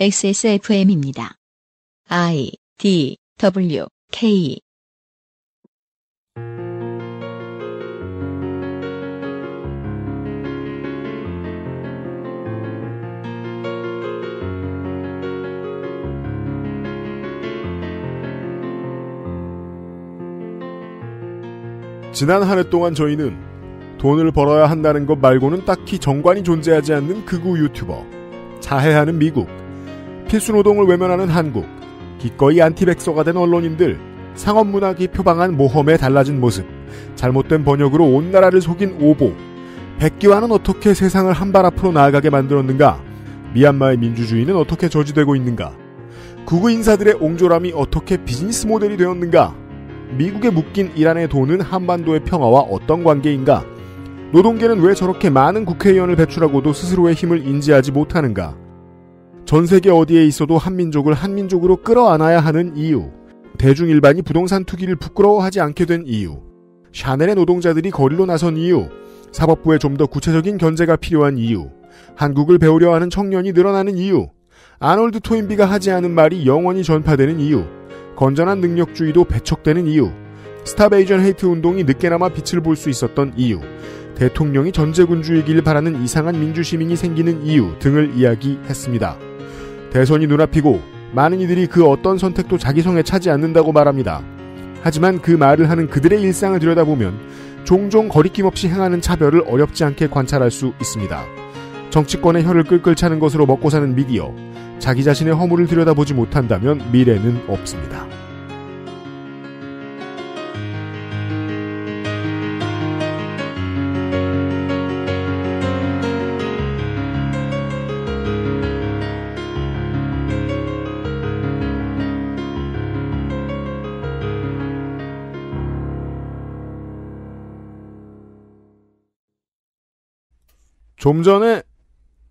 XSFM입니다. I D W K 지난 한 해 동안 저희는 돈을 벌어야 한다는 것 말고는 딱히 정관이 존재하지 않는 극우 유튜버, 자해하는 미국, 필수노동을 외면하는 한국, 기꺼이 안티백서가 된 언론인들, 상업문학이 표방한 모험의 달라진 모습, 잘못된 번역으로 온 나라를 속인 오보, 백기와는 어떻게 세상을 한 발 앞으로 나아가게 만들었는가, 미얀마의 민주주의는 어떻게 저지되고 있는가, 구구 인사들의 옹졸함이 어떻게 비즈니스 모델이 되었는가, 미국에 묶인 이란의 돈은 한반도의 평화와 어떤 관계인가, 노동계는 왜 저렇게 많은 국회의원을 배출하고도 스스로의 힘을 인지하지 못하는가, 전 세계 어디에 있어도 한민족을 한민족으로 끌어안아야 하는 이유, 대중 일반이 부동산 투기를 부끄러워하지 않게 된 이유, 샤넬의 노동자들이 거리로 나선 이유, 사법부에 좀 더 구체적인 견제가 필요한 이유, 한국을 배우려 하는 청년이 늘어나는 이유, 아놀드 토인비가 하지 않은 말이 영원히 전파되는 이유, 건전한 능력주의도 배척되는 이유, 스타베이전 헤이트 운동이 늦게나마 빛을 볼 수 있었던 이유, 대통령이 전제군주이길 바라는 이상한 민주시민이 생기는 이유 등을 이야기했습니다. 대선이 눈앞이고 많은 이들이 그 어떤 선택도 자기 성에 차지 않는다고 말합니다. 하지만 그 말을 하는 그들의 일상을 들여다보면 종종 거리낌 없이 행하는 차별을 어렵지 않게 관찰할 수 있습니다. 정치권의 혀를 끌끌 차는 것으로 먹고 사는 미디어, 자기 자신의 허물을 들여다보지 못한다면 미래는 없습니다. 좀 전에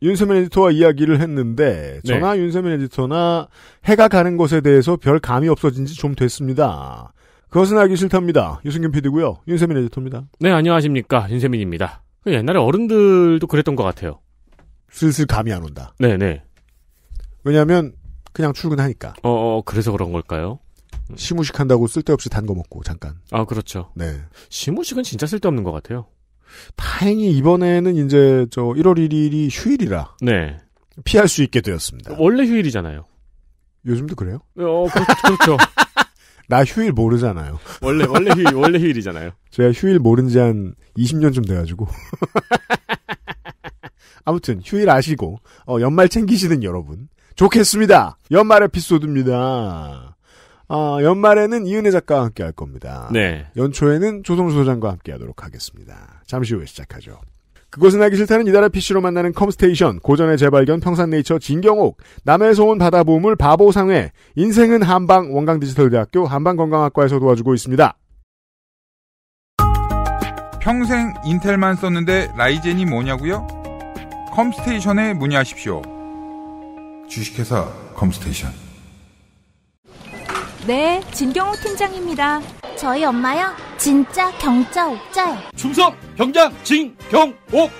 윤세민 에디터와 이야기를 했는데 네. 저나 윤세민 에디터나 해가 가는 것에 대해서 별 감이 없어진 지 좀 됐습니다. 그것은 알기 싫답니다. 유승균 PD고요. 윤세민 에디터입니다. 네, 안녕하십니까. 윤세민입니다. 그 옛날에 어른들도 그랬던 것 같아요. 슬슬 감이 안 온다. 네네. 왜냐하면 그냥 출근하니까. 어, 어 그래서 그런 걸까요? 음. 시무식 한다고 쓸데없이 단 거 먹고 잠깐. 아 그렇죠. 네. 시무식은 진짜 쓸데없는 것 같아요. 다행히 이번에는 이제 저 1월 1일이 휴일이라 네. 피할 수 있게 되었습니다. 원래 휴일이잖아요. 요즘도 그래요? 어, 그렇죠. 그렇죠. 나 휴일 모르잖아요. 원래 원래 휴일 원래 휴일이잖아요. 제가 휴일 모른 지 한 20년쯤 돼가지고. 아무튼 휴일 아시고 어, 연말 챙기시는 여러분 좋겠습니다. 연말 에피소드입니다. 아, 연말에는 이은혜 작가와 함께 할 겁니다. 네. 연초에는 조성수 소장과 함께 하도록 하겠습니다. 잠시 후에 시작하죠. 그것은 알기 싫다는 이달의 PC로 만나는 컴스테이션, 고전의 재발견, 평산네이처, 진경옥, 남해에서 온 바다보물, 바보상회, 인생은 한방, 원광디지털대학교 한방건강학과에서 도와주고 있습니다. 평생 인텔만 썼는데 라이젠이 뭐냐고요? 컴스테이션에 문의하십시오. 주식회사 컴스테이션. 네, 진경호 팀장입니다. 저희 엄마요? 진짜 경자 옥자요. 충성 경장 진경옥.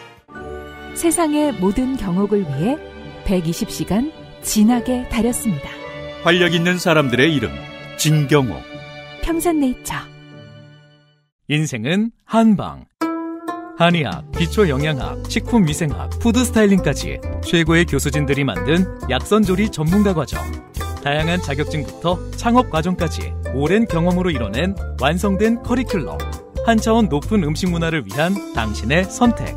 세상의 모든 경옥을 위해 120시간 진하게 다렸습니다. 활력 있는 사람들의 이름 진경옥. 평산네이처. 인생은 한방. 한의학, 기초영양학, 식품위생학, 푸드스타일링까지 최고의 교수진들이 만든 약선조리 전문가 과정. 다양한 자격증부터 창업 과정까지 오랜 경험으로 이뤄낸 완성된 커리큘럼. 한 차원 높은 음식 문화를 위한 당신의 선택.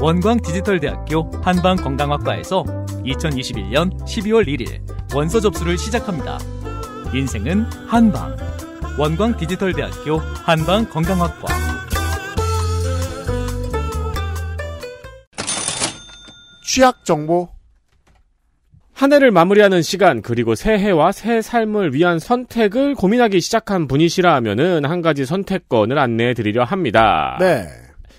원광 디지털대학교 한방 건강학과에서 2021년 12월 1일 원서 접수를 시작합니다. 인생은 한방. 원광 디지털대학교 한방 건강학과. 취약 정보 한 해를 마무리하는 시간 그리고 새해와 새 삶을 위한 선택을 고민하기 시작한 분이시라 하면은 한 가지 선택권을 안내해 드리려 합니다. 네.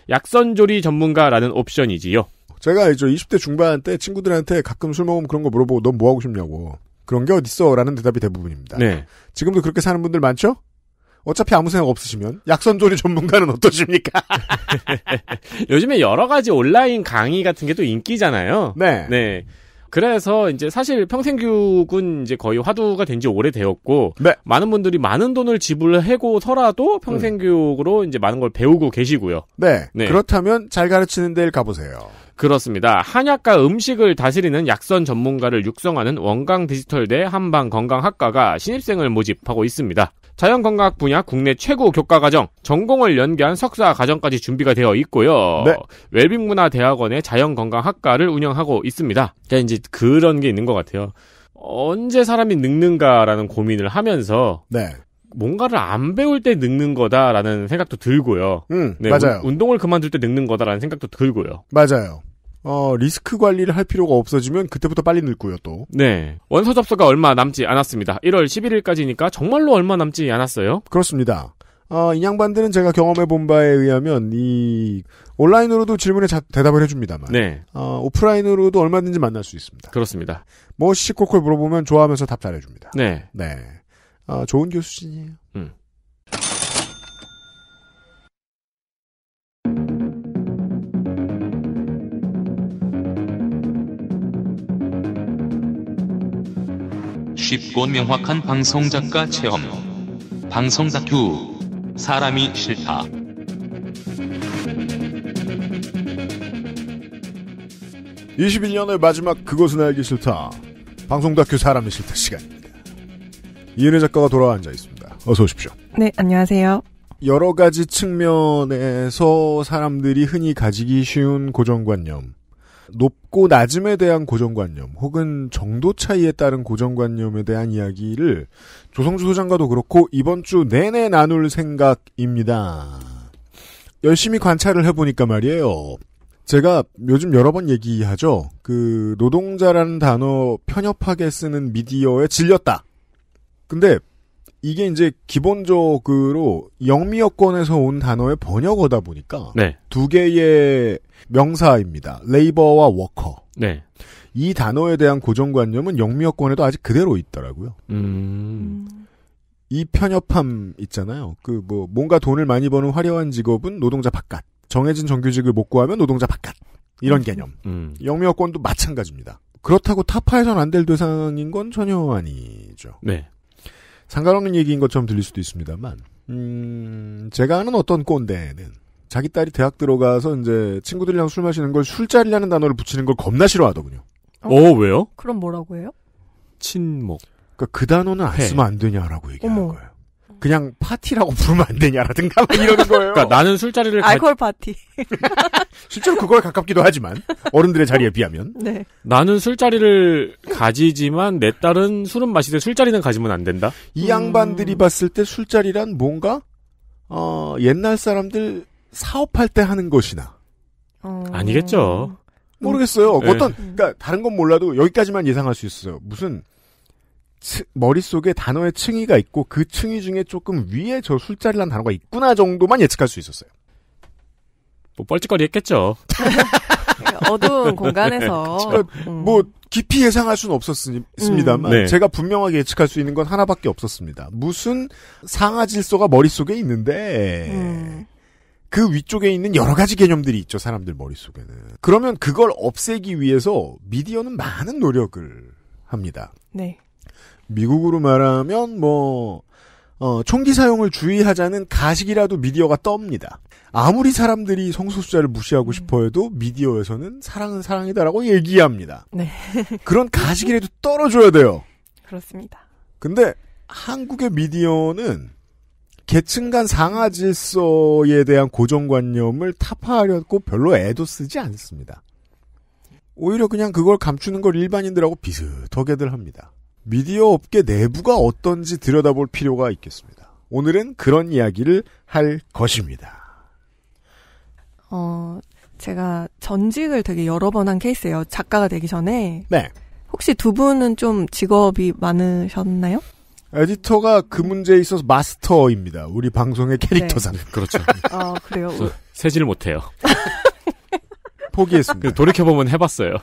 약선조리 전문가라는 옵션이지요. 제가 이제 20대 중반 때 친구들한테 가끔 술 먹으면 그런 거 물어보고 넌 뭐 하고 싶냐고. 그런 게 어딨어? 라는 대답이 대부분입니다. 네. 지금도 그렇게 사는 분들 많죠? 어차피 아무 생각 없으시면 약선조리 전문가는 어떠십니까? 요즘에 여러 가지 온라인 강의 같은 게 또 인기잖아요. 네. 네. 그래서 이제 사실 평생교육은 이제 거의 화두가 된 지 오래되었고 네. 많은 분들이 많은 돈을 지불해고서라도 평생교육으로 음. 이제 많은 걸 배우고 계시고요. 네. 네. 그렇다면 잘 가르치는 데를 가보세요. 그렇습니다. 한약과 음식을 다스리는 약선 전문가를 육성하는 원광 디지털대 한방 건강학과가 신입생을 모집하고 있습니다. 자연건강 학 분야 국내 최고 교과과정 전공을 연계한 석사 과정까지 준비가 되어 있고요. 네. 웰빙문화대학원의 자연건강학과를 운영하고 있습니다. 그러니까 이제 그런 게 있는 것 같아요. 언제 사람이 늙는가라는 고민을 하면서 네. 뭔가를 안 배울 때 늙는 거다라는 생각도 들고요. 음, 네, 맞아요. 운동을 그만둘 때 늙는 거다라는 생각도 들고요. 맞아요. 어, 리스크 관리를 할 필요가 없어지면 그때부터 빨리 늙고요, 또. 네. 원서 접수가 얼마 남지 않았습니다. 1월 11일까지니까 정말로 얼마 남지 않았어요. 그렇습니다. 어, 인양반들은 제가 경험해 본 바에 의하면 이 온라인으로도 질문에 자, 대답을 해줍니다만, 네. 어, 오프라인으로도 얼마든지 만날 수 있습니다. 그렇습니다. 뭐 시시콜콜 물어보면 좋아하면서 답 잘해줍니다. 네. 네. 어, 좋은 교수진이에요. 음. 쉽고 명확한 방송작가 체험. 방송 다큐. 사람이 싫다. 이십 년의 마지막 그것은 알기 싫다. 방송 다큐 사람이 싫다 시간입니다. 이은혜 작가가 돌아와 앉아 있습니다. 어서 오십시오. 네, 안녕하세요. 여러 가지 측면에서 사람들이 흔히 가지기 쉬운 고정관념. 높고 낮음에 대한 고정관념 혹은 정도 차이에 따른 고정관념에 대한 이야기를 조성주 소장과도 그렇고 이번 주 내내 나눌 생각입니다. 열심히 관찰을 해보니까 말이에요. 제가 요즘 여러 번 얘기하죠. 그 노동자라는 단어 편협하게 쓰는 미디어에 질렸다. 근데 이게 이제 기본적으로 영미여권에서 온 단어의 번역어다 보니까 네. 두 개의 명사입니다. 레이버와 워커. 네. 이 단어에 대한 고정관념은 영미여권에도 아직 그대로 있더라고요. 음... 음. 이 편협함 있잖아요. 그 뭐 뭔가 돈을 많이 버는 화려한 직업은 노동자 바깥. 정해진 정규직을 못 구하면 노동자 바깥. 이런 개념. 음. 영미여권도 마찬가지입니다. 그렇다고 타파해선 안 될 대상인 건 전혀 아니죠. 네. 상관없는 얘기인 것처럼 들릴 수도 있습니다만, 음, 제가 아는 어떤 꼰대는 자기 딸이 대학 들어가서 이제 친구들이랑 술 마시는 걸 술자리라는 단어를 붙이는 걸 겁나 싫어하더군요. 어, 어 왜요? 그럼 뭐라고 해요? 친목. 그러니까 그 단어는 안 쓰면 안 되냐라고 얘기하는 어머. 거예요. 그냥 파티라고 부르면 안 되냐라든가 이러는 거예요. 그러니까 나는 술자리를 알콜 가... 파티. 실제로 그거에 가깝기도 하지만 어른들의 자리에 어. 비하면. 네. 나는 술자리를 가지지만 내 딸은 술은 마시되 술자리는 가지면 안 된다. 이 양반들이 음. 봤을 때 술자리란 뭔가 어, 옛날 사람들 사업할 때 하는 것이나. 어... 아니겠죠. 모르겠어요. 음. 어떤 예. 그러니까 다른 건 몰라도 여기까지만 예상할 수 있어요. 무슨 머릿속에 단어의 층위가 있고 그 층위 중에 조금 위에 저술자리라는 단어가 있구나 정도만 예측할 수 있었어요. 뭐 뻘짓거리 했겠죠. 어두운 공간에서 그러니까 음. 뭐 깊이 예상할 수는 없었습니다만 음. 네. 제가 분명하게 예측할 수 있는 건 하나밖에 없었습니다. 무슨 상하 질서가 머릿속에 있는데 음. 그 위쪽에 있는 여러 가지 개념들이 있죠. 사람들 머릿속에는. 그러면 그걸 없애기 위해서 미디어는 많은 노력을 합니다. 네. 미국으로 말하면 뭐 어, 총기 사용을 주의하자는 가식이라도 미디어가 떱니다. 아무리 사람들이 성소수자를 무시하고 음. 싶어 해도 미디어에서는 사랑은 사랑이다라고 얘기합니다. 네. 그런 가식이라도 떨어줘야 돼요. 그렇습니다. 근데 한국의 미디어는 계층 간 상하 질서에 대한 고정관념을 타파하려고 별로 애도 쓰지 않습니다. 오히려 그냥 그걸 감추는 걸 일반인들하고 비슷하게들 합니다. 미디어 업계 내부가 어떤지 들여다볼 필요가 있겠습니다. 오늘은 그런 이야기를 할 것입니다. 어, 제가 전직을 되게 여러 번 한 케이스예요. 작가가 되기 전에. 네. 혹시 두 분은 좀 직업이 많으셨나요? 에디터가 그 문제에 있어서 마스터입니다. 우리 방송의 네. 캐릭터상. 네. 그렇죠. 아, 그래요? 세질 지 못해요. 포기했습니다. 돌이켜보면 해봤어요.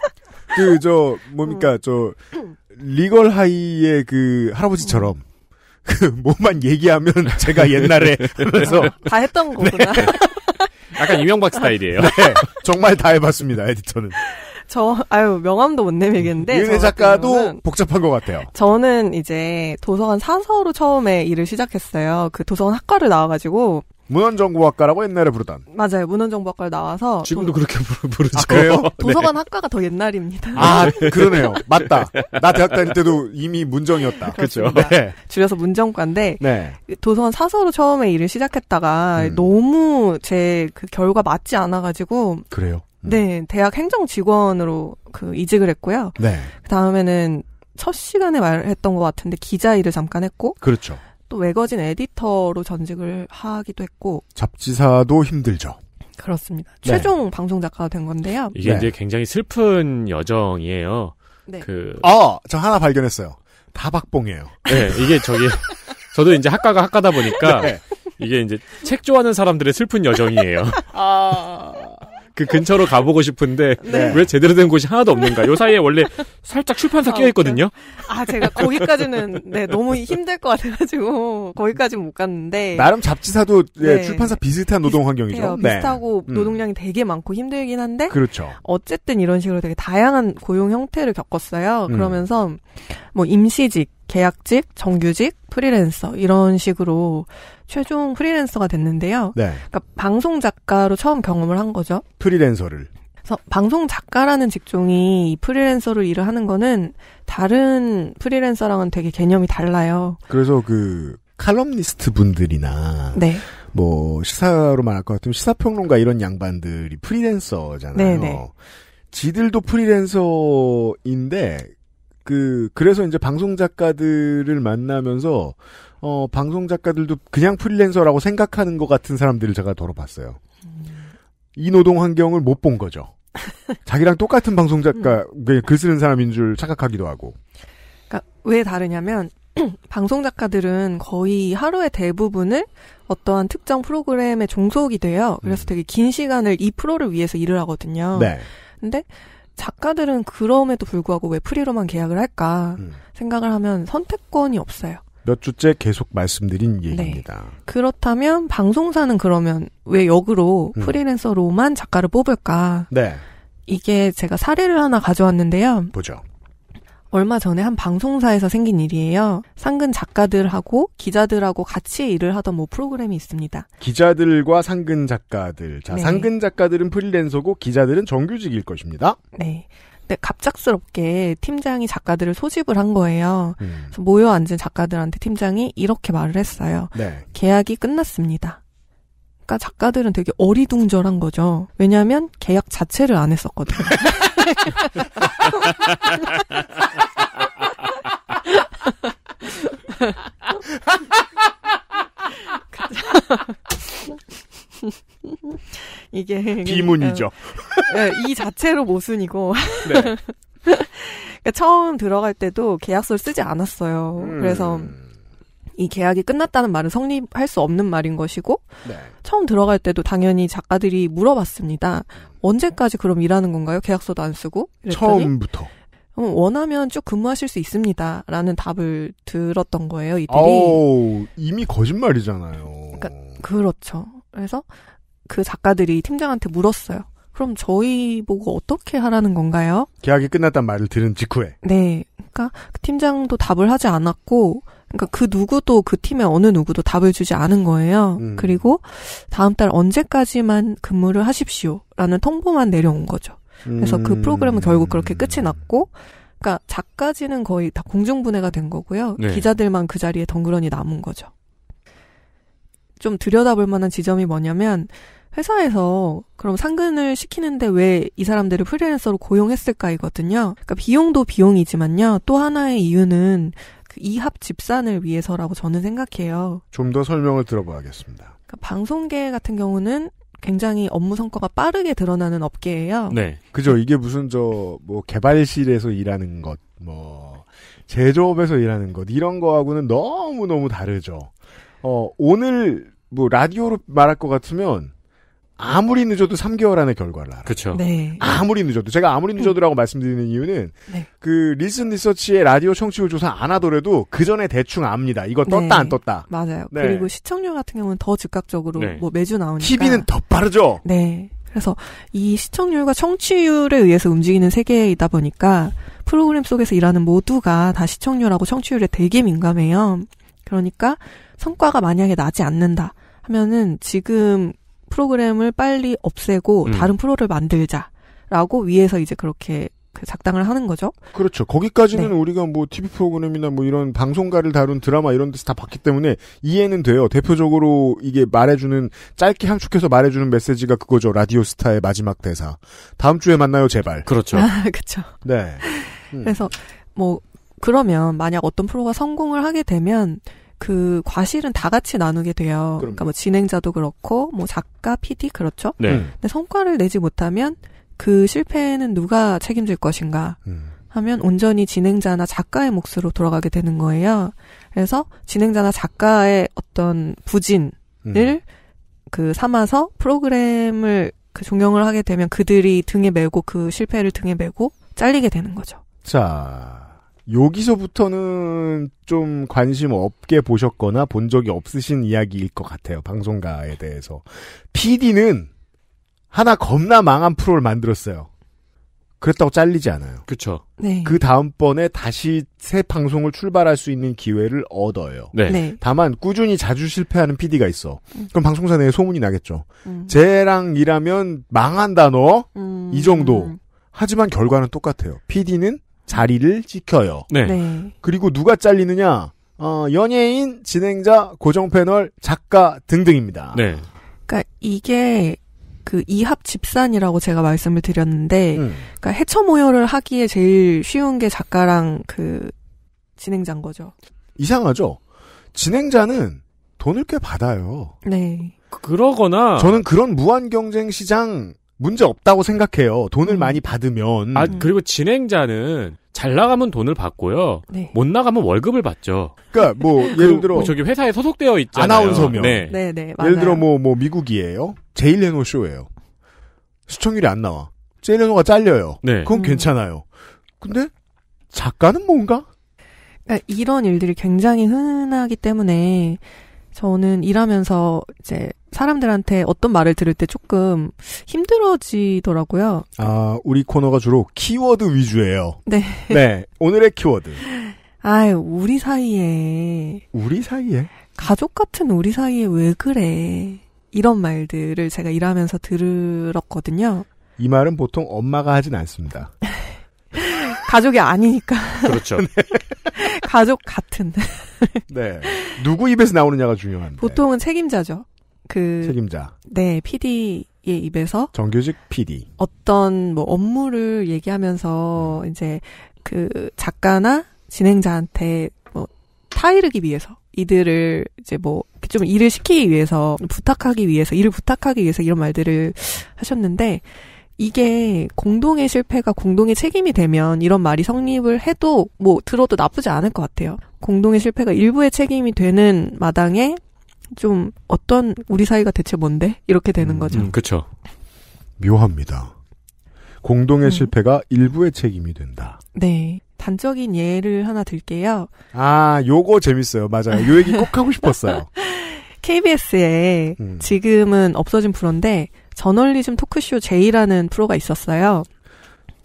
그, 저, 뭡니까, 저, 리걸 하이의 그 할아버지처럼. 그몸만 얘기하면 제가 옛날에 그래서 다 했던 거구나. 네. 약간 이명박 스타일이에요. 네. 정말 다 해봤습니다 에디터는. 저 아유 명함도 못 내밀겠는데 윤혜 작가도 복잡한 것 같아요. 저는 이제 도서관 사서로 처음에 일을 시작했어요. 그 도서관 학과를 나와가지고 문헌정보학과라고 옛날에 부르던. 맞아요. 문헌정보학과를 나와서. 지금도 도... 그렇게 부르, 죠 아, 네. 도서관 네. 학과가 더 옛날입니다. 아, 네. 그러네요. 맞다. 나 대학 다닐 때도 이미 문정이었다. 그렇죠. 네. 줄여서 문정과인데. 네. 도서관 사서로 처음에 일을 시작했다가 음. 너무 제 그 결과 맞지 않아가지고. 그래요? 음. 네. 대학 행정 직원으로 그 이직을 했고요. 네. 그 다음에는 첫 시간에 말했던 것 같은데 기자 일을 잠깐 했고. 그렇죠. 또 외거진 에디터로 전직을 하기도 했고 잡지사도 힘들죠. 그렇습니다. 네. 최종 방송 작가가 된 건데요. 이게 네. 이제 굉장히 슬픈 여정이에요. 네. 그 아, 저 하나 발견했어요. 다 박봉이에요. 네, 이게 저기 저도 이제 학과가 학과다 보니까 네. 이게 이제 책 좋아하는 사람들의 슬픈 여정이에요. 아. 그 근처로 가보고 싶은데 네. 왜 제대로 된 곳이 하나도 없는가? 요 사이에 원래 살짝 출판사 끼어 아, 있거든요. 아 제가 거기까지는 네 너무 힘들 것 같아가지고 거기까지못 갔는데 나름 잡지사도 네. 예, 출판사 비슷한 노동 환경이죠. 비요 네. 비슷하고 음. 노동량이 되게 많고 힘들긴 한데 그렇죠. 어쨌든 이런 식으로 되게 다양한 고용 형태를 겪었어요. 음. 그러면서 뭐 임시직 계약직, 정규직, 프리랜서 이런 식으로 최종 프리랜서가 됐는데요. 네. 그러니까 방송 작가로 처음 경험을 한 거죠. 프리랜서를. 그래서 방송 작가라는 직종이 프리랜서로 일을 하는 거는 다른 프리랜서랑은 되게 개념이 달라요. 그래서 그 칼럼니스트 분들이나 네. 뭐 시사로 말할 것 같으면 시사평론가 이런 양반들이 프리랜서잖아요. 네네. 네. 지들도 프리랜서인데 그 그래서 이제 방송 작가들을 만나면서 어 방송 작가들도 그냥 프리랜서라고 생각하는 것 같은 사람들을 제가 덜어봤어요. 음. 이 노동 환경을 못 본 거죠. 자기랑 똑같은 방송 작가 음. 그 글 쓰는 사람인 줄 착각하기도 하고. 그러니까 왜 다르냐면 방송 작가들은 거의 하루의 대부분을 어떠한 특정 프로그램에 종속이 돼요. 그래서 음. 되게 긴 시간을 이 프로를 위해서 일을 하거든요. 네. 근데 작가들은 그럼에도 불구하고 왜 프리로만 계약을 할까 음. 생각을 하면 선택권이 없어요. 몇 주째 계속 말씀드린 네. 얘기입니다. 네. 그렇다면 방송사는 그러면 왜 역으로 음. 프리랜서로만 작가를 뽑을까? 네. 이게 제가 사례를 하나 가져왔는데요. 보죠. 얼마 전에 한 방송사에서 생긴 일이에요. 상근 작가들하고 기자들하고 같이 일을 하던 뭐 프로그램이 있습니다. 기자들과 상근 작가들. 자, 네. 상근 작가들은 프리랜서고 기자들은 정규직일 것입니다. 네. 근데 갑작스럽게 팀장이 작가들을 소집을 한 거예요. 음. 모여 앉은 작가들한테 팀장이 이렇게 말을 했어요. 네. 계약이 끝났습니다. 그러니까 작가들은 되게 어리둥절한 거죠. 왜냐하면 계약 자체를 안 했었거든요. 이게 비문이죠. 어, 네, 이 자체로 모순이고. 네. 그러니까 처음 들어갈 때도 계약서를 쓰지 않았어요. 음. 그래서 이 계약이 끝났다는 말은 성립할 수 없는 말인 것이고 네. 처음 들어갈 때도 당연히 작가들이 물어봤습니다. 언제까지 그럼 일하는 건가요? 계약서도 안 쓰고 이랬더니, 처음부터 음, 원하면 쭉 근무하실 수 있습니다라는 답을 들었던 거예요. 이들이 아우, 이미 거짓말이잖아요. 그러니까 그렇죠. 그래서 그 작가들이 팀장한테 물었어요. 그럼 저희 보고 어떻게 하라는 건가요? 계약이 끝났단 말을 들은 직후에. 네. 그러니까 그 팀장도 답을 하지 않았고 그러니까 그 누구도 그 팀의 어느 누구도 답을 주지 않은 거예요. 음. 그리고 다음 달 언제까지만 근무를 하십시오라는 통보만 내려온 거죠. 그래서 그 음. 그 프로그램은 결국 그렇게 끝이 났고, 그러니까 작가진은 거의 다 공중분해가 된 거고요. 네. 기자들만 그 자리에 덩그러니 남은 거죠. 좀 들여다볼 만한 지점이 뭐냐면 회사에서 그럼 상근을 시키는데 왜 이 사람들을 프리랜서로 고용했을까이거든요. 그러니까 비용도 비용이지만요. 또 하나의 이유는 이합 집산을 위해서라고 저는 생각해요. 좀 더 설명을 들어봐야겠습니다. 그러니까 방송계 같은 경우는 굉장히 업무 성과가 빠르게 드러나는 업계예요. 네. 그죠. 이게 무슨 저 뭐 개발실에서 일하는 것, 뭐 제조업에서 일하는 것 이런 거하고는 너무 너무 다르죠. 어 오늘 뭐 라디오로 말할 것 같으면 아무리 늦어도 3개월 안에 결과를 알아. 그렇 네. 아무리 늦어도 제가 아무리 음. 늦어도라고 음. 말씀드리는 이유는 네. 그리슨 리서치의 라디오 청취율 조사 안 하더라도 그 전에 대충 압니다. 이거 네. 떴다 네. 안 떴다. 맞아요. 네. 그리고 시청률 같은 경우는 더 즉각적으로 네. 뭐 매주 나오니까 TV는 더 빠르죠. 네. 그래서 이 시청률과 청취율에 의해서 움직이는 세계이다 보니까 프로그램 속에서 일하는 모두가 다 시청률하고 청취율에 되게 민감해요. 그러니까 성과가 만약에 나지 않는다 하면은 지금 프로그램을 빨리 없애고 음. 다른 프로를 만들자라고 위에서 이제 그렇게 그 작당을 하는 거죠. 그렇죠. 거기까지는 네. 우리가 뭐 TV 프로그램이나 뭐 이런 방송가를 다룬 드라마 이런 데서 다 봤기 때문에 이해는 돼요. 대표적으로 이게 말해주는 짧게 함축해서 말해주는 메시지가 그거죠. 라디오스타의 마지막 대사. 다음 주에 만나요, 제발. 그렇죠. 그렇죠. 네. 음. 그래서 뭐 그러면 만약 어떤 프로가 성공을 하게 되면 그 과실은 다 같이 나누게 돼요. 그럼요. 그러니까 뭐 진행자도 그렇고 뭐 작가, PD 그렇죠. 네. 음. 근데 성과를 내지 못하면 그 실패는 누가 책임질 것인가 음. 하면 온전히 진행자나 작가의 몫으로 돌아가게 되는 거예요. 그래서 진행자나 작가의 어떤 부진을 음. 그 삼아서 프로그램을 그 종영을 하게 되면 그들이 등에 메고 그 실패를 등에 메고 잘리게 되는 거죠. 자, 여기서부터는 좀 관심 없게 보셨거나 본 적이 없으신 이야기일 것 같아요. 방송가에 대해서. PD는 하나 겁나 망한 프로를 만들었어요. 그랬다고 잘리지 않아요. 그렇 네. 그 다음번에 다시 새 방송을 출발할 수 있는 기회를 얻어요. 네. 네. 다만 꾸준히 자주 실패하는 PD가 있어. 음. 그럼 방송사 내에 소문이 나겠죠. 음. 쟤랑 일하면 망한다 너. 음. 이 정도. 하지만 결과는 똑같아요. PD는 자리를 지켜요. 네. 네. 그리고 누가 잘리느냐? 어, 연예인, 진행자, 고정 패널, 작가 등등입니다. 네. 그러니까 이게 그 이합 집산이라고 제가 말씀을 드렸는데, 음. 그러니까 해처 모여를 하기에 제일 쉬운 게 작가랑 그 진행자인 거죠. 이상하죠. 진행자는 돈을 꽤 받아요. 네. 그러거나 저는 그런 무한 경쟁 시장 문제 없다고 생각해요. 돈을 음. 많이 받으면. 아, 그리고 진행자는 잘 나가면 돈을 받고요. 네. 못 나가면 월급을 받죠. 그러니까 뭐 그 예를 들어 뭐 저기 회사에 소속되어 있잖아요. 아나운서면. 네. 네, 네 예를 들어 뭐뭐 뭐 미국이에요. 제일 레노 쇼예요. 시청률이 안 나와. 제일 레노가 잘려요. 네. 그건 음. 괜찮아요. 근데 작가는 뭔가? 그러니까 이런 일들이 굉장히 흔하기 때문에 저는 일하면서 이제 사람들한테 어떤 말을 들을 때 조금 힘들어지더라고요. 아, 우리 코너가 주로 키워드 위주예요. 네. 네. 오늘의 키워드. 아유, 우리 사이에. 우리 사이에? 가족 같은 우리 사이에 왜 그래? 이런 말들을 제가 일하면서 들었거든요. 이 말은 보통 엄마가 하진 않습니다. 가족이 아니니까. 그렇죠. 네. 가족 같은. 네. 누구 입에서 나오느냐가 중요한데. 보통은 책임자죠. 그 책임자. 네, PD의 입에서 정규직 PD. 어떤 뭐 업무를 얘기하면서 음. 이제 그 작가나 진행자한테 뭐 타이르기 위해서 이들을 이제 뭐 좀 일을 시키기 위해서 부탁하기 위해서 일을 부탁하기 위해서 이런 말들을 하셨는데 이게 공동의 실패가 공동의 책임이 되면 이런 말이 성립을 해도 뭐 들어도 나쁘지 않을 것 같아요. 공동의 실패가 일부의 책임이 되는 마당에 좀 어떤 우리 사이가 대체 뭔데 이렇게 되는 음, 거죠. 음, 그렇죠. 묘합니다. 공동의 음. 실패가 일부의 책임이 된다. 네. 단적인 예를 하나 들게요. 아, 요거 재밌어요. 맞아요. 요 얘기 꼭 하고 싶었어요. KBS에 음. 지금은 없어진 프로인데 저널리즘 토크쇼 J라는 프로가 있었어요.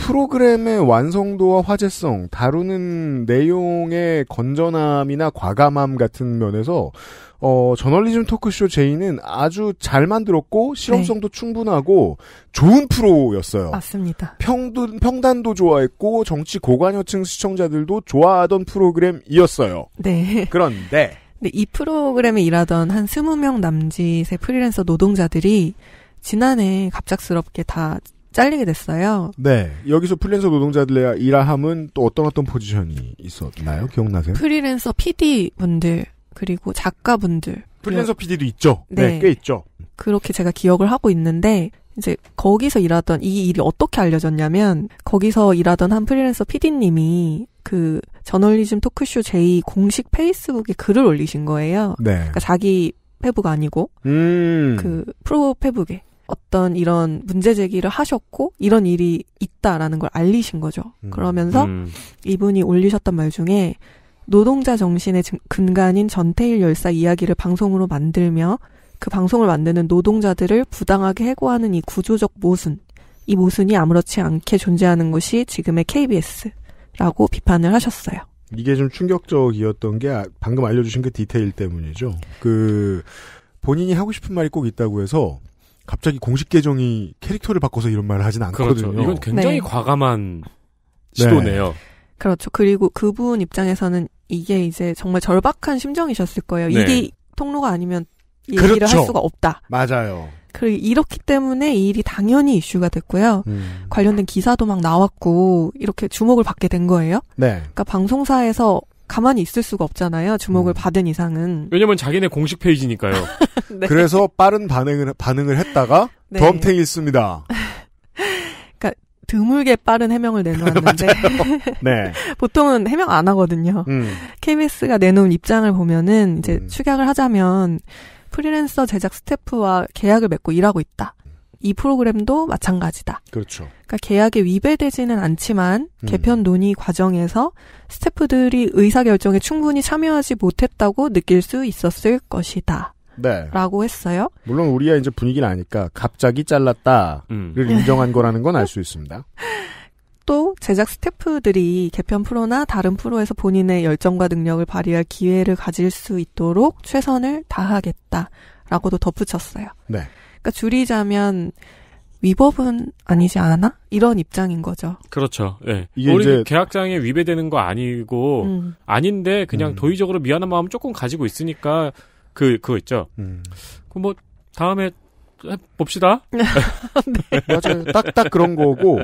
프로그램의 완성도와 화제성, 다루는 내용의 건전함이나 과감함 같은 면에서 어, 저널리즘 토크쇼 제이는 아주 잘 만들었고 실험성도 네. 충분하고 좋은 프로였어요. 맞습니다. 평도, 평단도 좋아했고 정치 고관여층 시청자들도 좋아하던 프로그램이었어요. 네. 그런데 근이 프로그램에 일하던 한2 0명 남짓의 프리랜서 노동자들이 지난해 갑작스럽게 다 잘리게 됐어요. 네. 여기서 프리랜서 노동자들의 일함은 또 어떤 어떤 포지션이 있었나요? 기억나세요? 프리랜서 PD 분들, 그리고 작가분들. 프리랜서 PD도 있죠? 네. 네, 꽤 있죠. 그렇게 제가 기억을 하고 있는데, 이제 거기서 일하던 이 일이 어떻게 알려졌냐면 거기서 일하던 한 프리랜서 PD님이 그 저널리즘 토크쇼 제2 공식 페이스북에 글을 올리신 거예요. 네. 그러니까 자기 페북 아니고 음. 그 프로 페북에 어떤 이런 문제 제기를 하셨고 이런 일이 있다라는 걸 알리신 거죠. 음. 그러면서 음. 이분이 올리셨던 말 중에 노동자 정신의 근간인 전태일 열사 이야기를 방송으로 만들며 그 방송을 만드는 노동자들을 부당하게 해고하는 이 구조적 모순, 이 모순이 아무렇지 않게 존재하는 것이 지금의 KBS라고 비판을 하셨어요. 이게 좀 충격적이었던 게 아, 방금 알려주신 그 디테일 때문이죠. 그 본인이 하고 싶은 말이 꼭 있다고 해서 갑자기 공식 계정이 캐릭터를 바꿔서 이런 말을 하진 않거든요. 그렇죠. 이건 굉장히 네. 과감한 네. 시도네요. 네. 그렇죠. 그리고 그분 입장에서는 이게 이제 정말 절박한 심정이셨을 거예요. 네. 이 통로가 아니면 얘기를 그렇죠. 할 수가 없다. 맞아요. 그리고 이렇기 때문에 이 일이 당연히 이슈가 됐고요. 음. 관련된 기사도 막 나왔고 이렇게 주목을 받게 된 거예요. 네. 그러니까 방송사에서 가만히 있을 수가 없잖아요. 주목을 음. 받은 이상은. 왜냐면 자기네 공식 페이지니까요. 네. 그래서 빠른 반응을 반응을 했다가 네. 덤탱이 습니다 그러니까 드물게 빠른 해명을 내놓았는데 네. 보통은 해명 안 하거든요. 음. KBS가 내놓은 입장을 보면은 이제 음. 축약을 하자면 프리랜서 제작 스태프와 계약을 맺고 일하고 있다. 이 프로그램도 마찬가지다. 그렇죠. 그러니까 계약에 위배되지는 않지만 음. 개편 논의 과정에서 스태프들이 의사결정에 충분히 참여하지 못했다고 느낄 수 있었을 것이다. 네. 라고 했어요. 물론 우리가 이제 분위기는 아니까 갑자기 잘랐다를 음. 네. 인정한 거라는 건 알 수 있습니다. 또 제작 스태프들이 개편 프로나 다른 프로에서 본인의 열정과 능력을 발휘할 기회를 가질 수 있도록 최선을 다하겠다라고도 덧붙였어요. 네. 그러니까 줄이자면 위법은 아니지 않아? 이런 입장인 거죠. 그렇죠. 예. 네. 우리 이제... 계약장에 위배되는 거 아니고 음. 아닌데 그냥 음. 도의적으로 미안한 마음 조금 가지고 있으니까 그 그거 있죠. 음. 그뭐 다음에 봅시다. 네. 맞아요. 딱딱 그런 거고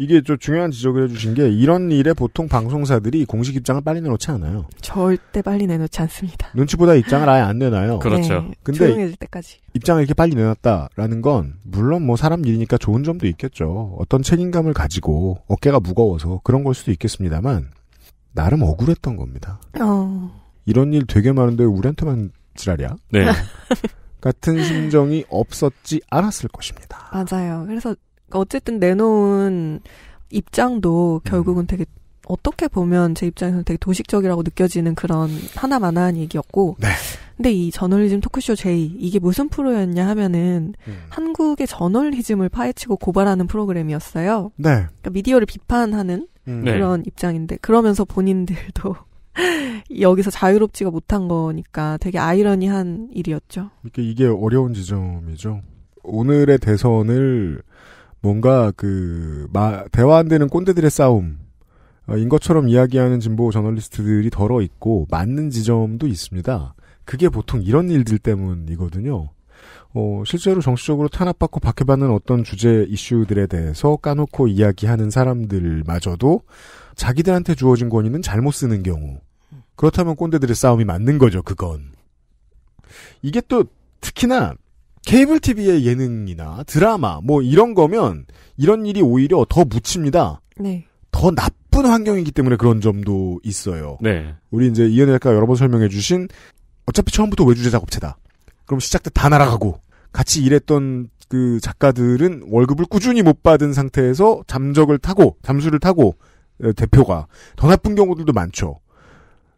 이게 좀 중요한 지적을 해주신 게 이런 일에 보통 방송사들이 공식 입장을 빨리 내놓지 않아요. 절대 빨리 내놓지 않습니다. 눈치보다 입장을 아예 안 내놔요. 그렇죠. 네, 근데 조용해질 때까지 입장을 이렇게 빨리 내놨다라는 건 물론 뭐 사람 일이니까 좋은 점도 있겠죠. 어떤 책임감을 가지고 어깨가 무거워서 그런 걸 수도 있겠습니다만 나름 억울했던 겁니다. 어... 이런 일 되게 많은데 우리한테만 지랄이야? 네. 같은 심정이 없었지 않았을 것입니다. 맞아요. 그래서 어쨌든 내놓은 입장도 음. 결국은 음. 되게 어떻게 보면 제 입장에서는 되게 도식적이라고 느껴지는 그런 하나만한 얘기였고. 네. 근데 이 저널리즘 토크쇼 J 이게 무슨 프로였냐 하면은 음. 한국의 저널리즘을 파헤치고 고발하는 프로그램이었어요. 네. 그러니까 미디어를 비판하는 음. 그런 네. 입장인데 그러면서 본인들도 여기서 자유롭지가 못한 거니까 되게 아이러니한 일이었죠. 그러니까 이게 어려운 지점이죠. 오늘의 대선을 뭔가 그 마, 대화 안 되는 꼰대들의 싸움 어, 인 것처럼 이야기하는 진보 저널리스트들이 덜어 있고 맞는 지점도 있습니다. 그게 보통 이런 일들 때문이거든요. 어, 실제로 정치적으로 탄압받고 박해받는 어떤 주제 이슈들에 대해서 까놓고 이야기하는 사람들마저도 자기들한테 주어진 권위는 잘못 쓰는 경우 그렇다면 꼰대들의 싸움이 맞는 거죠, 그건. 이게 또 특히나 케이블 TV의 예능이나 드라마 뭐 이런 거면 이런 일이 오히려 더 묻힙니다. 네. 더 나쁜 환경이기 때문에 그런 점도 있어요. 네. 우리 이제 이은혜 작가 여러 번 설명해 주신 어차피 처음부터 외주 제작업체다. 그럼 시작 때 다 날아가고 같이 일했던 그 작가들은 월급을 꾸준히 못 받은 상태에서 잠적을 타고 잠수를 타고 대표가 더 나쁜 경우들도 많죠.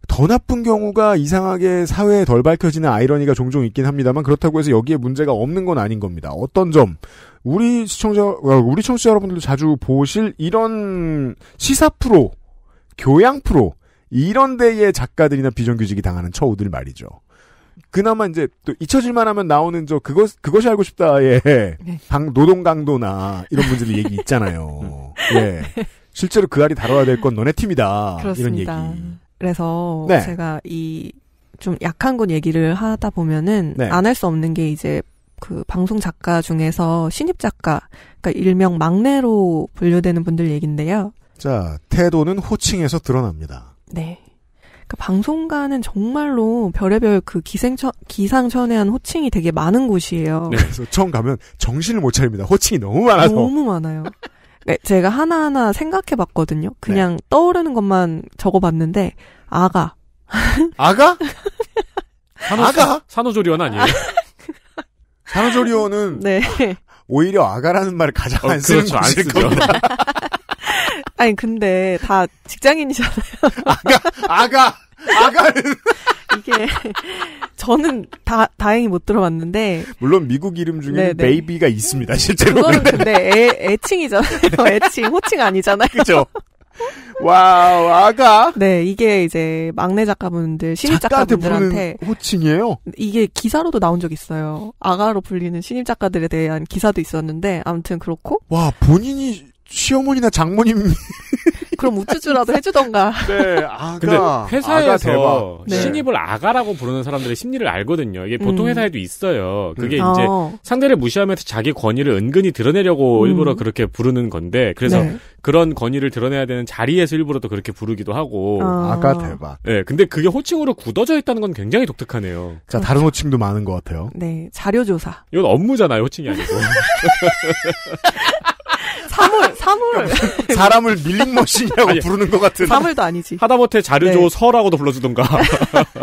더 나쁜 경우가 이상하게 사회에 덜 밝혀지는 아이러니가 종종 있긴 합니다만 그렇다고 해서 여기에 문제가 없는 건 아닌 겁니다. 어떤 점 우리 시청자 어, 우리 청취자 여러분들도 자주 보실 이런 시사 프로, 교양 프로 이런 데에 작가들이나 비정규직이 당하는 처우들 말이죠. 그나마 이제 또 잊혀질만 하면 나오는 저 그것 그것이 알고 싶다의 네. 방, 노동 강도나 이런 문제들 얘기 있잖아요. 음. 예. 실제로 그 알이 다뤄야 될 건 너네 팀이다. 그렇습니다. 이런 얘기. 그래서 네. 제가 이 좀 약한 곳 얘기를 하다 보면은 네. 안할 수 없는 게 이제 그 방송 작가 중에서 신입 작가, 그러니까 일명 막내로 분류되는 분들 얘긴데요. 자, 태도는 호칭에서 드러납니다. 네. 그까 그러니까 방송가는 정말로 별의별 그 기생천, 기상천외한 호칭이 되게 많은 곳이에요. 네, 그래서 처음 가면 정신을 못 차립니다. 호칭이 너무 많아서. 너무 많아요. 네, 제가 하나하나 생각해 봤거든요. 그냥 네. 떠오르는 것만 적어 봤는데, 아가. 아가? 산호, 아가? 산후조리원 아니에요? 산후조리원은 네. 오히려 아가라는 말을 가장 어, 안 쓰는 그렇죠, 안 쓰죠. 아니 근데 다 직장인이잖아요. 아가 아가 아가는 이게 저는 다 다행히 못 들어봤는데 물론 미국 이름 중에 는 베이비가 있습니다 실제로 그거는 근데 애, 애칭이잖아요 네. 애칭 호칭 아니잖아요 그죠 와우 아가 네 이게 이제 막내 작가분들 신입 작가분들한테 호칭이에요 이게 기사로도 나온 적 있어요 아가로 불리는 신입 작가들에 대한 기사도 있었는데 아무튼 그렇고 와 본인이 시어머니나 장모님. 그럼 우쭈쭈라도 해주던가. 네, 아가. 근데 회사에서 아가 신입을 네. 아가라고 부르는 사람들의 심리를 알거든요. 이게 보통 음. 회사에도 있어요. 그게 음. 이제 어. 상대를 무시하면서 자기 권위를 은근히 드러내려고 음. 일부러 그렇게 부르는 건데, 그래서 네. 그런 권위를 드러내야 되는 자리에서 일부러 또 그렇게 부르기도 하고. 아. 아가 대박. 네, 근데 그게 호칭으로 굳어져 있다는 건 굉장히 독특하네요. 자, 그렇죠. 다른 호칭도 많은 것 같아요. 네, 자료조사. 이건 업무잖아요, 호칭이 아니고. 사물, 사물. 그러니까 사람을 밀링머신이라고 아니, 부르는 것 같은. 사물도 아니지. 하다못해 자료조 네. 서라고도 불러주던가.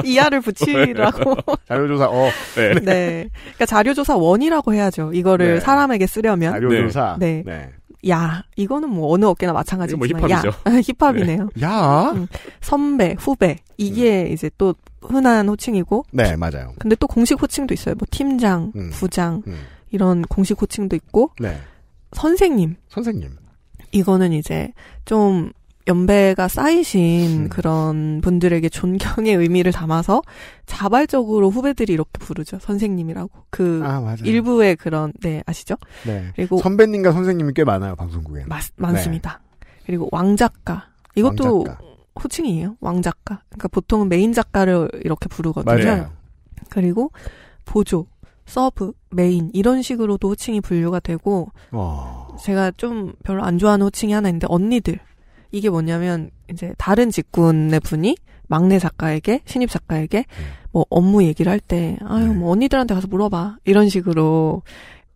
이하를 붙이라고. 자료조사, 어. 네. 네. 네. 그러니까 자료조사 원이라고 해야죠. 이거를 네. 사람에게 쓰려면. 자료조사. 네. 네. 야, 이거는 뭐 어느 어깨나 뭐 마찬가지지만 뭐 힙합이죠. 야, 힙합이네요. 네. 야, 응. 음. 선배, 후배 이게 음. 이제 또 흔한 호칭이고. 네, 맞아요. 근데 또 공식 호칭도 있어요. 뭐 팀장, 음. 부장 음. 이런 공식 호칭도 있고. 네. 선생님. 선생님. 이거는 이제 좀 연배가 쌓이신 음. 그런 분들에게 존경의 의미를 담아서 자발적으로 후배들이 이렇게 부르죠. 선생님이라고. 그 아, 일부의 그런 네, 아시죠? 네. 그리고 선배님과 선생님이 꽤 많아요, 방송국에. 많습니다. 네. 그리고 왕작가. 이것도 왕작가. 호칭이에요. 왕작가. 그러니까 보통은 메인 작가를 이렇게 부르거든요. 맞아요. 그리고 보조. 서브, 메인 이런 식으로도 호칭이 분류가 되고 와. 제가 좀 별로 안 좋아하는 호칭이 하나 있는데 언니들 이게 뭐냐면 이제 다른 직군의 분이 막내 작가에게 신입 작가에게 네. 뭐 업무 얘기를 할 때 아유 네. 뭐 언니들한테 가서 물어봐 이런 식으로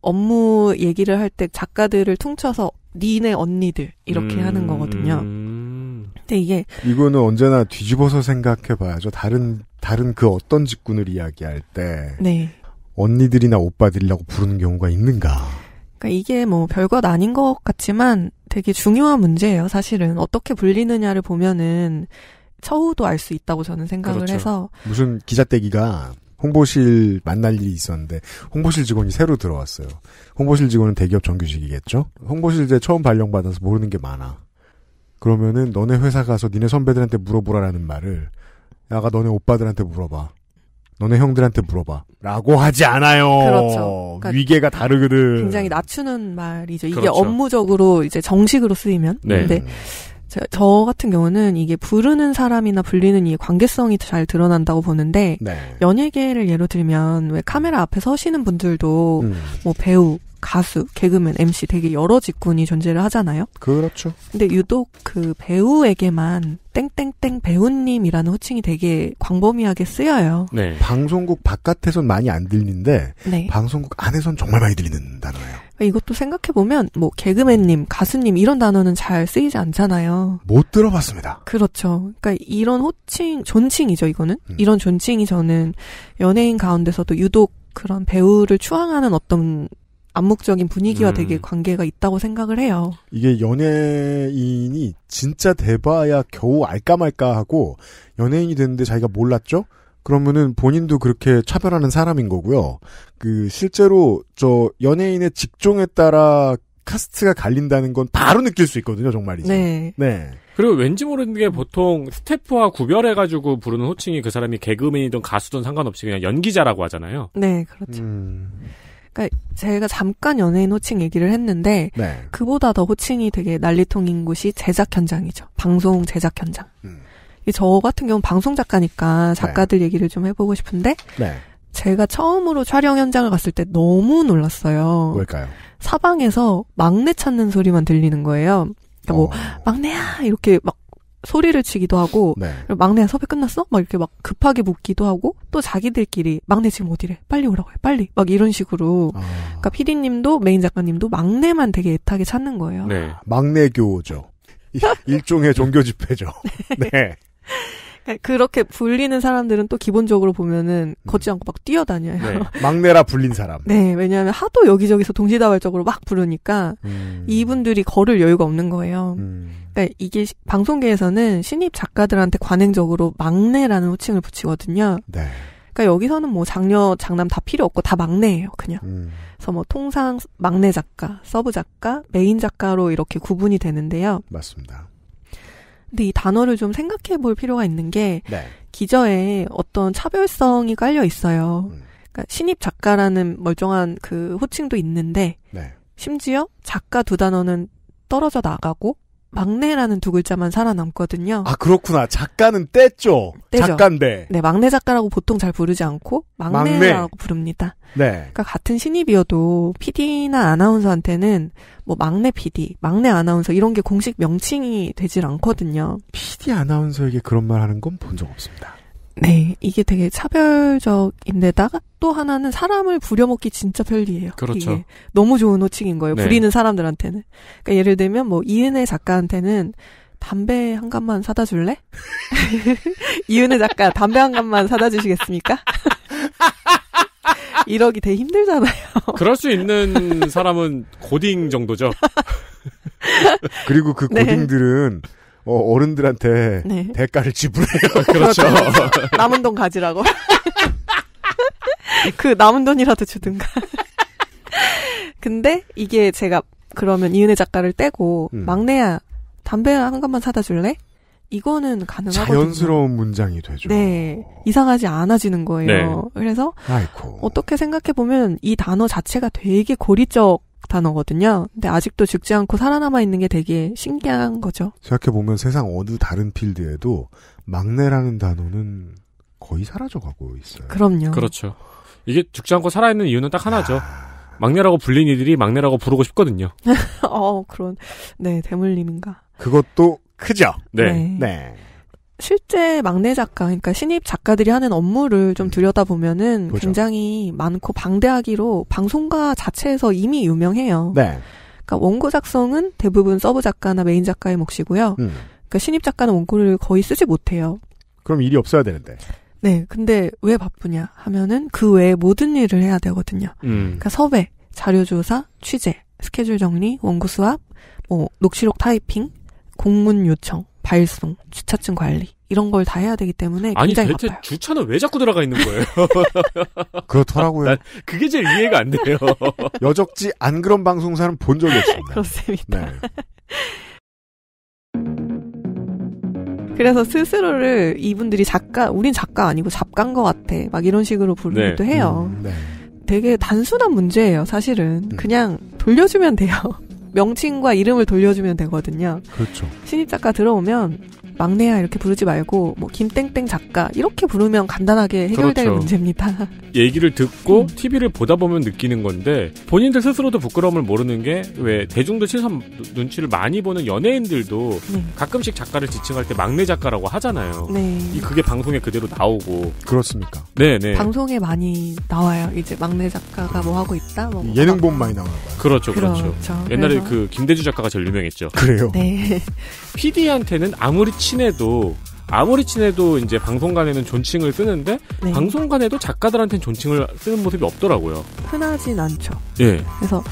업무 얘기를 할 때 작가들을 퉁쳐서 니네 언니들 이렇게 음... 하는 거거든요. 근데 이게 이거는 언제나 뒤집어서 생각해 봐야죠. 다른 다른 그 어떤 직군을 이야기할 때 네. 언니들이나 오빠들이라고 부르는 경우가 있는가? 그러니까 이게 뭐 별것 아닌 것 같지만 되게 중요한 문제예요. 사실은 어떻게 불리느냐를 보면은 처우도 알 수 있다고 저는 생각을 그렇죠. 해서 무슨 기자떼기가 홍보실 만날 일이 있었는데 홍보실 직원이 새로 들어왔어요. 홍보실 직원은 대기업 정규직이겠죠. 홍보실제 처음 발령받아서 모르는 게 많아. 그러면은 너네 회사 가서 니네 선배들한테 물어보라라는 말을 야가 너네 오빠들한테 물어봐. 너네 형들한테 물어봐. 라고 하지 않아요. 그렇죠. 그러니까 위계가 다르거든. 굉장히 낮추는 말이죠. 이게 그렇죠. 업무적으로 이제 정식으로 쓰이면. 네. 근데 저, 저 같은 경우는 이게 부르는 사람이나 불리는 이 관계성이 잘 드러난다고 보는데 네. 연예계를 예로 들면 왜 카메라 앞에 서시는 분들도 음. 뭐 배우, 가수, 개그맨, MC 되게 여러 직군이 존재를 하잖아요. 그렇죠. 근데 유독 그 배우에게만 땡땡땡 배우님이라는 호칭이 되게 광범위하게 쓰여요. 네. 방송국 바깥에선 많이 안 들리는데 네. 방송국 안에선 정말 많이 들리는 단어예요. 그러니까 이것도 생각해 보면 뭐 개그맨님, 가수님 이런 단어는 잘 쓰이지 않잖아요. 못 들어봤습니다. 그렇죠. 그러니까 이런 호칭, 존칭이죠. 이거는 음. 이런 존칭이 저는 연예인 가운데서도 유독 그런 배우를 추앙하는 어떤 암묵적인 분위기와 음. 되게 관계가 있다고 생각을 해요. 이게 연예인이 진짜 대봐야 겨우 알까 말까 하고 연예인이 됐는데 자기가 몰랐죠? 그러면은 본인도 그렇게 차별하는 사람인 거고요. 그 실제로 저 연예인의 직종에 따라 카스트가 갈린다는 건 바로 느낄 수 있거든요, 정말이죠. 네. 네. 그리고 왠지 모르는 게 보통 스태프와 구별해가지고 부르는 호칭이 그 사람이 개그맨이든 가수든 상관없이 그냥 연기자라고 하잖아요. 네, 그렇죠. 음... 그러니까 제가 잠깐 연예인 호칭 얘기를 했는데 네. 그보다 더 호칭이 되게 난리통인 곳이 제작 현장이죠. 방송 제작 현장. 음. 저 같은 경우는 방송 작가니까 작가들 네. 얘기를 좀 해보고 싶은데 네. 제가 처음으로 촬영 현장을 갔을 때 너무 놀랐어요. 뭘까요? 사방에서 막내 찾는 소리만 들리는 거예요. 그러니까 뭐 어. 막내야 이렇게 막 소리를 치기도 하고 네. 막내 섭외 끝났어? 막 이렇게 막 급하게 묻기도 하고 또 자기들끼리 막내 지금 어디래? 빨리 오라고 해. 빨리. 막 이런 식으로. 아. 그러니까 피디님도 메인 작가님도 막내만 되게 애타게 찾는 거예요. 네. 막내 교죠. 일종의 종교 집회죠. 네. 네. 그렇게 불리는 사람들은 또 기본적으로 보면은 음. 걷지 않고 막 뛰어다녀요. 네. 막내라 불린 사람. 네, 왜냐하면 하도 여기저기서 동시다발적으로 막 부르니까 음. 이분들이 걸을 여유가 없는 거예요. 음. 그러니까 이게 방송계에서는 신입 작가들한테 관행적으로 막내라는 호칭을 붙이거든요. 네. 그러니까 여기서는 뭐 장녀, 장남 다 필요 없고 다 막내예요, 그냥. 음. 그래서 뭐 통상 막내 작가, 서브 작가, 메인 작가로 이렇게 구분이 되는데요. 맞습니다. 근데 이 단어를 좀 생각해 볼 필요가 있는 게 네. 기저에 어떤 차별성이 깔려 있어요. 음. 그러니까 신입 작가라는 멀쩡한 그 호칭도 있는데 네. 심지어 작가 두 단어는 떨어져 나가고 막내라는 두 글자만 살아남거든요. 아 그렇구나. 작가는 떼죠. 떼죠. 작가인데. 네, 막내 작가라고 보통 잘 부르지 않고 막내라고 막내. 부릅니다. 네. 그러니까 같은 신입이어도 PD나 아나운서한테는 뭐 막내 PD, 막내 아나운서 이런 게 공식 명칭이 되질 않거든요. PD 아나운서에게 그런 말 하는 건 본 적 없습니다. 네, 이게 되게 차별적인데다가 또 하나는 사람을 부려먹기 진짜 편리해요. 그렇죠. 너무 좋은 호칭인 거예요. 네. 부리는 사람들한테는. 그러니까 예를 들면 뭐 이은혜 작가한테는 담배 한 갑만 사다 줄래? 이은혜 작가 담배 한 갑만 사다 주시겠습니까? 이러기 되게 힘들잖아요. 그럴 수 있는 사람은 고딩 정도죠. 그리고 그 네. 고딩들은 네. 어, 어른들한테 네. 대가를 지불해요. 그렇죠. 남은 돈 가지라고. 그 남은 돈이라도 주든가. 근데 이게 제가 그러면 이은혜 작가를 떼고 음. 막내야 담배 한 갑만 사다 줄래? 이거는 가능하거든요. 자연스러운 문장이 되죠. 네. 이상하지 않아지는 거예요. 네. 그래서 아이코. 어떻게 생각해 보면 이 단어 자체가 되게 고리적 단어거든요. 근데 아직도 죽지 않고 살아남아 있는 게 되게 신기한 거죠. 생각해보면 세상 어느 다른 필드에도 막내라는 단어는 거의 사라져가고 있어요. 그럼요. 그렇죠. 이게 죽지 않고 살아있는 이유는 딱 하나죠. 아... 막내라고 불린 이들이 막내라고 부르고 싶거든요. 어, 그런, 네, 대물림인가. 그것도 크죠? 네. 네. 네. 실제 막내 작가, 그러니까 신입 작가들이 하는 업무를 좀 음. 들여다보면은 보죠. 굉장히 많고 방대하기로 방송가 자체에서 이미 유명해요. 네. 그러니까 원고 작성은 대부분 서브 작가나 메인 작가의 몫이고요. 음. 그러니까 신입 작가는 원고를 거의 쓰지 못해요. 그럼 일이 없어야 되는데. 네, 근데 왜 바쁘냐 하면은 그 외에 모든 일을 해야 되거든요. 음. 그러니까 섭외, 자료 조사, 취재, 스케줄 정리, 원고 수합, 뭐 녹취록 타이핑, 공문 요청, 발송, 주차증 관리 이런 걸 다 해야 되기 때문에 아니 대체 바빠요. 주차는 왜 자꾸 들어가 있는 거예요? 그렇더라고요. 그게 제일 이해가 안 돼요. 여적지 안 그런 방송사는 본 적이 없습니다. 그렇습니다. 네. 그래서 스스로를 이분들이 작가, 우린 작가 아니고 작가인 것 같아. 막 이런 식으로 부르기도 네. 해요. 음, 네. 되게 단순한 문제예요, 사실은. 음. 그냥 돌려주면 돼요. 명칭과 이름을 돌려주면 되거든요. 그렇죠. 신입 작가 들어오면 막내야 이렇게 부르지 말고 뭐 김땡땡 작가 이렇게 부르면 간단하게 해결될 그렇죠. 문제입니다. 얘기를 듣고 음. TV를 보다 보면 느끼는 건데 본인들 스스로도 부끄러움을 모르는 게 왜 대중들 시선 눈치를 많이 보는 연예인들도 네. 가끔씩 작가를 지칭할 때 막내 작가라고 하잖아요. 네. 그게 방송에 그대로 나오고 그렇습니까? 네, 네. 방송에 많이 나와요. 이제 막내 작가가 뭐 하고 있다. 뭐 예능 본 많이 나와요. 그렇죠, 그렇죠. 그렇죠. 옛날에 그래서... 그 김대주 작가가 제일 유명했죠. 그래요. 네. PD한테는 아무리 치 친해도 아무리 친해도 이제 방송간에는 존칭을 쓰는데 네. 방송간에도 작가들한테는 존칭을 쓰는 모습이 없더라고요. 흔하진 않죠. 예. 그래서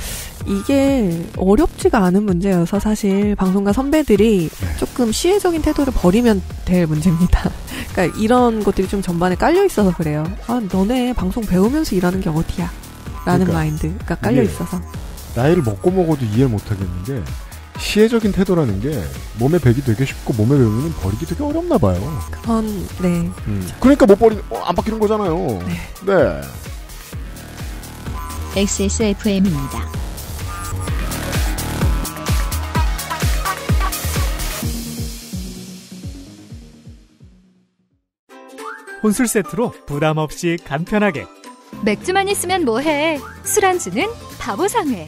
이게 어렵지가 않은 문제여서 사실 방송가 선배들이 네. 조금 시혜적인 태도를 버리면 될 문제입니다. 그러니까 이런 것들이 좀 전반에 깔려 있어서 그래요. 아, 너네 방송 배우면서 일하는 게 어디야? 라는 그러니까 마인드가 깔려 있어서. 나이를 먹고 먹어도 이해 못 하겠는 데 시혜적인 태도라는 게 몸에 배기 되게 쉽고 몸에 배우면 버리기 되게 어렵나 봐요. 그건 네. 음. 그러니까 못 버리 어, 안 바뀌는 거잖아요. 네. 네. XSFM입니다. 혼술 세트로 부담 없이 간편하게 맥주만 있으면 뭐해? 술안주는 바보상회.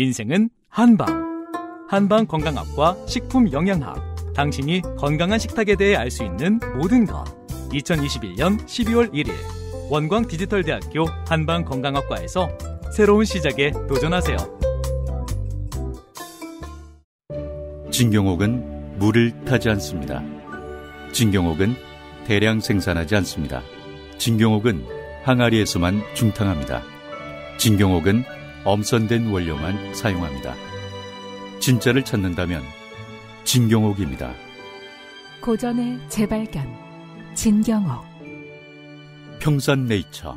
인생은 한방. 한방 건강학과 식품 영양학. 당신이 건강한 식탁에 대해 알 수 있는 모든 것. 2021년 12월 1일 원광 디지털대학교 한방 건강학과에서 새로운 시작에 도전하세요. 진경옥은 물을 타지 않습니다. 진경옥은 대량 생산하지 않습니다. 진경옥은 항아리에서만 중탕합니다. 진경옥은 엄선된 원료만 사용합니다. 진짜를 찾는다면 진경옥입니다. 고전의 재발견 진경옥 평산네이처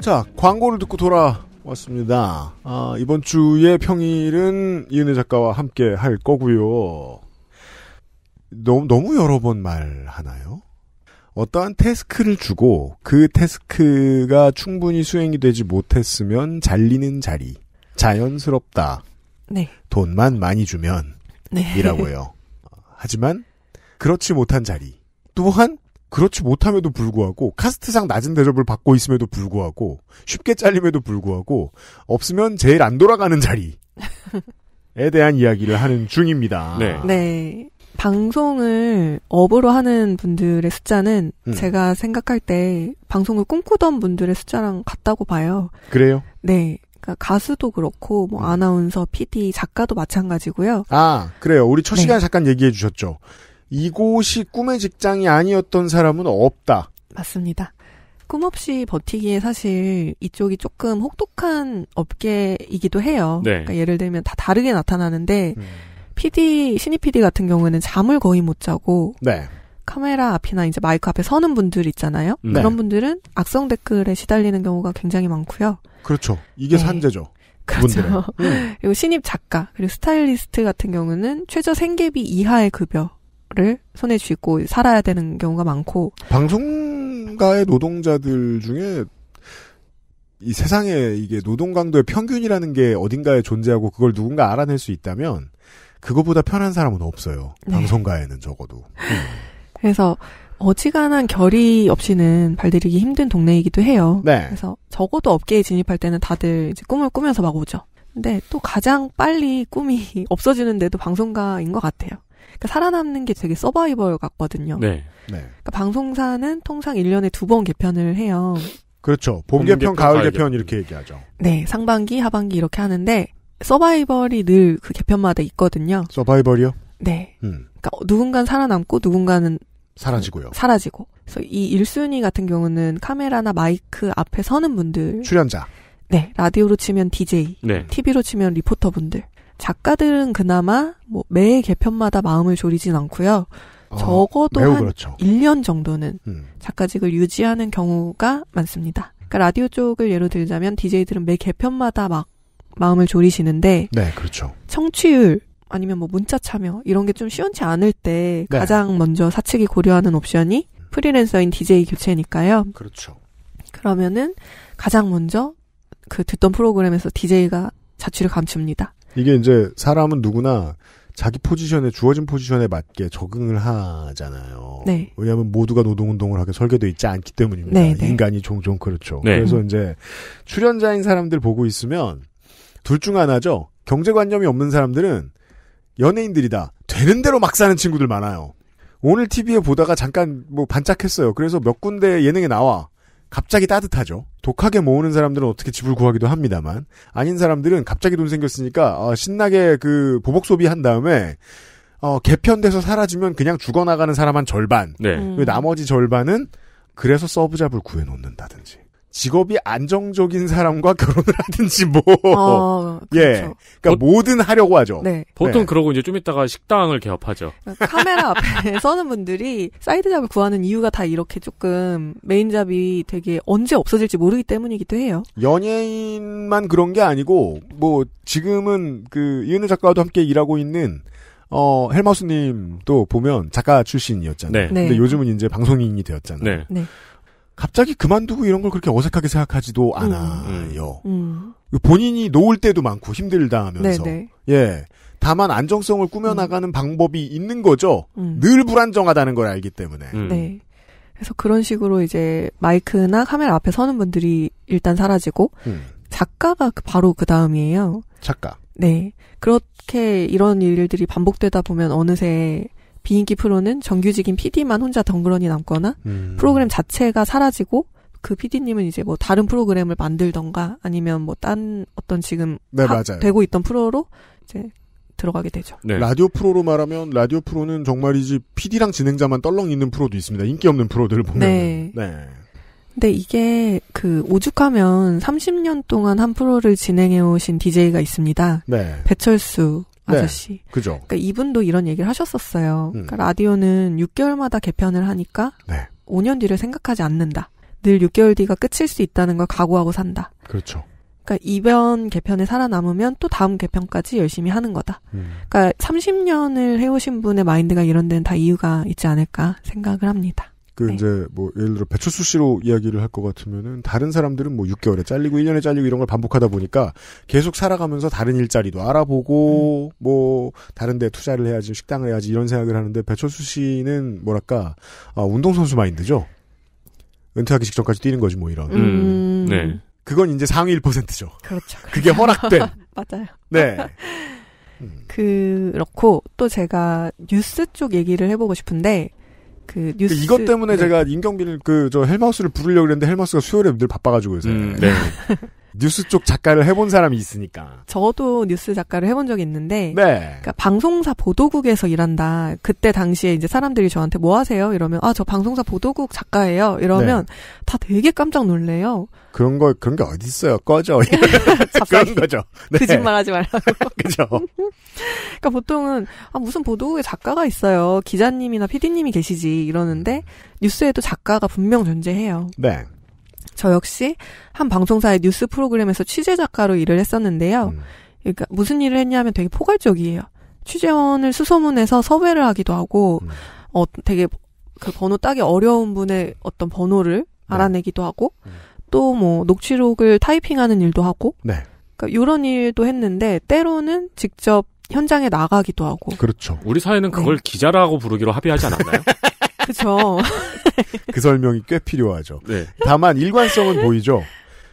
자, 광고를 듣고 돌아 왔습니다. 아, 이번 주의 평일은 이은혜 작가와 함께 할 거고요. 너무, 너무 여러 번 말하나요? 어떠한 태스크를 주고 그 태스크가 충분히 수행이 되지 못했으면 잘리는 자리. 자연스럽다. 네. 돈만 많이 주면. 네. 이라고요. 하지만 그렇지 못한 자리. 또한 그렇지 못함에도 불구하고 카스트상 낮은 대접을 받고 있음에도 불구하고 쉽게 잘림에도 불구하고 없으면 제일 안 돌아가는 자리에 대한 이야기를 하는 중입니다. 네. 네. 방송을 업으로 하는 분들의 숫자는 음. 제가 생각할 때 방송을 꿈꾸던 분들의 숫자랑 같다고 봐요. 그래요? 네. 그러니까 가수도 그렇고 뭐 음. 아나운서, PD, 작가도 마찬가지고요. 아, 그래요. 우리 첫 시간에 네. 잠깐 얘기해 주셨죠. 이곳이 꿈의 직장이 아니었던 사람은 없다. 맞습니다. 꿈 없이 버티기에 사실 이쪽이 조금 혹독한 업계이기도 해요. 네. 그러니까 예를 들면 다 다르게 나타나는데 음. PD 신입 PD 같은 경우에는 잠을 거의 못 자고 네. 카메라 앞이나 이제 마이크 앞에 서는 분들 있잖아요. 네. 그런 분들은 악성 댓글에 시달리는 경우가 굉장히 많고요. 그렇죠. 이게 네. 산재죠. 그렇죠. 그리고 신입 작가 그리고 스타일리스트 같은 경우는 최저 생계비 이하의 급여 거를 손에 쥐고 살아야 되는 경우가 많고 방송가의 노동자들 중에 이 세상에 이게 노동 강도의 평균이라는 게 어딘가에 존재하고 그걸 누군가 알아낼 수 있다면 그거보다 편한 사람은 없어요. 네. 방송가에는 적어도. 그래서 어지간한 결의 없이는 발들이기 힘든 동네이기도 해요. 네. 그래서 적어도 업계에 진입할 때는 다들 이제 꿈을 꾸면서 막 오죠. 근데 또 가장 빨리 꿈이 없어지는데도 방송가인 것 같아요. 그러니까 살아남는 게 되게 서바이벌 같거든요. 네. 네. 그러니까 방송사는 통상 1년에 두 번 개편을 해요. 그렇죠. 봄, 개편, 개편 가을, 개편 이렇게 얘기하죠. 네, 상반기, 하반기 이렇게 하는데 서바이벌이 늘 그 개편마다 있거든요. 서바이벌이요? 네. 음. 그러니까 누군가는 살아남고 누군가는 사라지고요. 사라지고. 그래서 이 1순위 같은 경우는 카메라나 마이크 앞에 서는 분들. 출연자. 네. 라디오로 치면 DJ. 네. TV로 치면 리포터분들. 작가들은 그나마 뭐매 개편마다 마음을 졸이진 않고요. 어, 적어도 한 그렇죠. 1년 정도는 음. 작가직을 유지하는 경우가 많습니다. 그러니까 라디오 쪽을 예로 들자면 DJ들은 매 개편마다 막 마음을 졸이시는데 네, 그렇죠. 청취율 아니면 뭐 문자 참여 이런 게 좀 시원치 않을 때 네. 가장 먼저 사측이 고려하는 옵션이 음. 프리랜서인 DJ 교체니까요. 그렇죠. 그러면은 가장 먼저 그 듣던 프로그램에서 DJ가 자취를 감춥니다. 이게 이제 사람은 누구나 자기 포지션에 주어진 포지션에 맞게 적응을 하잖아요. 네. 왜냐하면 모두가 노동운동을 하게 설계돼 있지 않기 때문입니다. 네, 네. 인간이 종종 그렇죠. 네. 그래서 이제 출연자인 사람들 보고 있으면 둘 중 하나죠. 경제관념이 없는 사람들은 연예인들이다. 되는 대로 막 사는 친구들 많아요. 오늘 TV에 보다가 잠깐 뭐 반짝했어요. 그래서 몇 군데 예능에 나와. 갑자기 따뜻하죠. 독하게 모으는 사람들은 어떻게 집을 구하기도 합니다만 아닌 사람들은 갑자기 돈 생겼으니까 어, 신나게 그 보복 소비한 다음에 어, 개편돼서 사라지면 그냥 죽어나가는 사람 한 절반. 네. 음. 나머지 절반은 그래서 서브잡을 구해놓는다든지. 직업이 안정적인 사람과 결혼을 하든지 뭐. 어, 예. 그렇죠. 예. 그러니까 어, 뭐든 하려고 하죠. 네. 보통 네. 그러고 이제 좀 이따가 식당을 개업하죠. 그러니까 카메라 앞에 서는 분들이 사이드 잡을 구하는 이유가 다 이렇게 조금 메인 잡이 되게 언제 없어질지 모르기 때문이기도 해요. 연예인만 그런 게 아니고 뭐 지금은 그 이은혜 작가와도 함께 일하고 있는 어, 헬마우스님도 보면 작가 출신이었잖아요. 네. 네. 근데 요즘은 이제 방송인이 되었잖아요. 네. 네. 갑자기 그만두고 이런 걸 그렇게 어색하게 생각하지도 음. 않아요. 음. 음. 본인이 놓을 때도 많고 힘들다 하면서. 네네. 예. 다만 안정성을 꾸며나가는 음. 방법이 있는 거죠. 음. 늘 불안정하다는 걸 알기 때문에. 음. 네. 그래서 그런 식으로 이제 마이크나 카메라 앞에 서는 분들이 일단 사라지고, 작가가 그 바로 그 다음이에요. 작가. 네. 그렇게 이런 일들이 반복되다 보면 어느새 비인기 프로는 정규직인 PD만 혼자 덩그러니 남거나 음. 프로그램 자체가 사라지고 그 PD님은 이제 뭐 다른 프로그램을 만들던가 아니면 뭐 딴 어떤 지금 네, 되고 있던 프로로 이제 들어가게 되죠. 네. 라디오 프로로 말하면 라디오 프로는 정말이지 PD랑 진행자만 떨렁 있는 프로도 있습니다. 인기 없는 프로들을 보면. 네. 네. 근데 이게 그 오죽하면 30년 동안 한 프로를 진행해 오신 DJ가 있습니다. 네. 배철수 네. 아저씨. 네, 그죠. 그러니까 이분도 이런 얘기를 하셨었어요. 음. 그러니까 라디오는 6개월마다 개편을 하니까 네. 5년 뒤를 생각하지 않는다. 늘 6개월 뒤가 끝일 수 있다는 걸 각오하고 산다. 그렇죠. 그러니까 이변 개편에 살아남으면 또 다음 개편까지 열심히 하는 거다. 음. 그러니까 30년을 해오신 분의 마인드가 이런 데는 다 이유가 있지 않을까 생각을 합니다. 그 네. 이제 뭐 예를 들어 배철수 씨로 이야기를 할 것 같으면은 다른 사람들은 뭐 6개월에 잘리고 1년에 잘리고 이런 걸 반복하다 보니까 계속 살아가면서 다른 일자리도 알아보고 음. 뭐 다른 데 투자를 해야지 식당을 해야지 이런 생각을 하는데 배철수 씨는 뭐랄까 아, 운동선수 마인드죠. 은퇴하기 직전까지 뛰는 거지 뭐 이런. 음. 음. 네. 그건 이제 상위 1%죠. 그렇죠. 그렇죠. 그게 허락된. 맞아요. 네. 음. 그렇고 또 제가 뉴스 쪽 얘기를 해보고 싶은데 그, 그 뉴스 이것 때문에 네. 제가 임경빈 그저 헬마우스를 부르려고 했는데 헬마우스가 수요일에 늘 바빠가지고 요새. 음, 네. 네. 뉴스 쪽 작가를 해본 사람이 있으니까. 저도 뉴스 작가를 해본 적이 있는데, 네. 그러니까 방송사 보도국에서 일한다. 그때 당시에 이제 사람들이 저한테 뭐 하세요? 이러면 아저 방송사 보도국 작가예요. 이러면 네. 다 되게 깜짝 놀래요. 그런 거 그런 게어딨어요 꺼져. 그런 거죠. 네. 거짓말하지 말라고. 그죠. 그러니까 보통은 아 무슨 보도국에 작가가 있어요. 기자님이나 피디님이 계시지 이러는데 음. 뉴스에도 작가가 분명 존재해요. 네. 저 역시 한 방송사의 뉴스 프로그램에서 취재 작가로 일을 했었는데요. 음. 그러니까 무슨 일을 했냐면 되게 포괄적이에요. 취재원을 수소문해서 섭외를 하기도 하고 음. 어 되게 그 번호 따기 어려운 분의 어떤 번호를 네. 알아내기도 하고 음. 또뭐 녹취록을 타이핑하는 일도 하고 네. 그러니까 이런 일도 했는데 때로는 직접 현장에 나가기도 하고 그렇죠. 우리 사회는 그걸 네. 기자라고 부르기로 합의하지 않았나요? 그렇죠. 그 설명이 꽤 필요하죠. 네. 다만 일관성은 보이죠.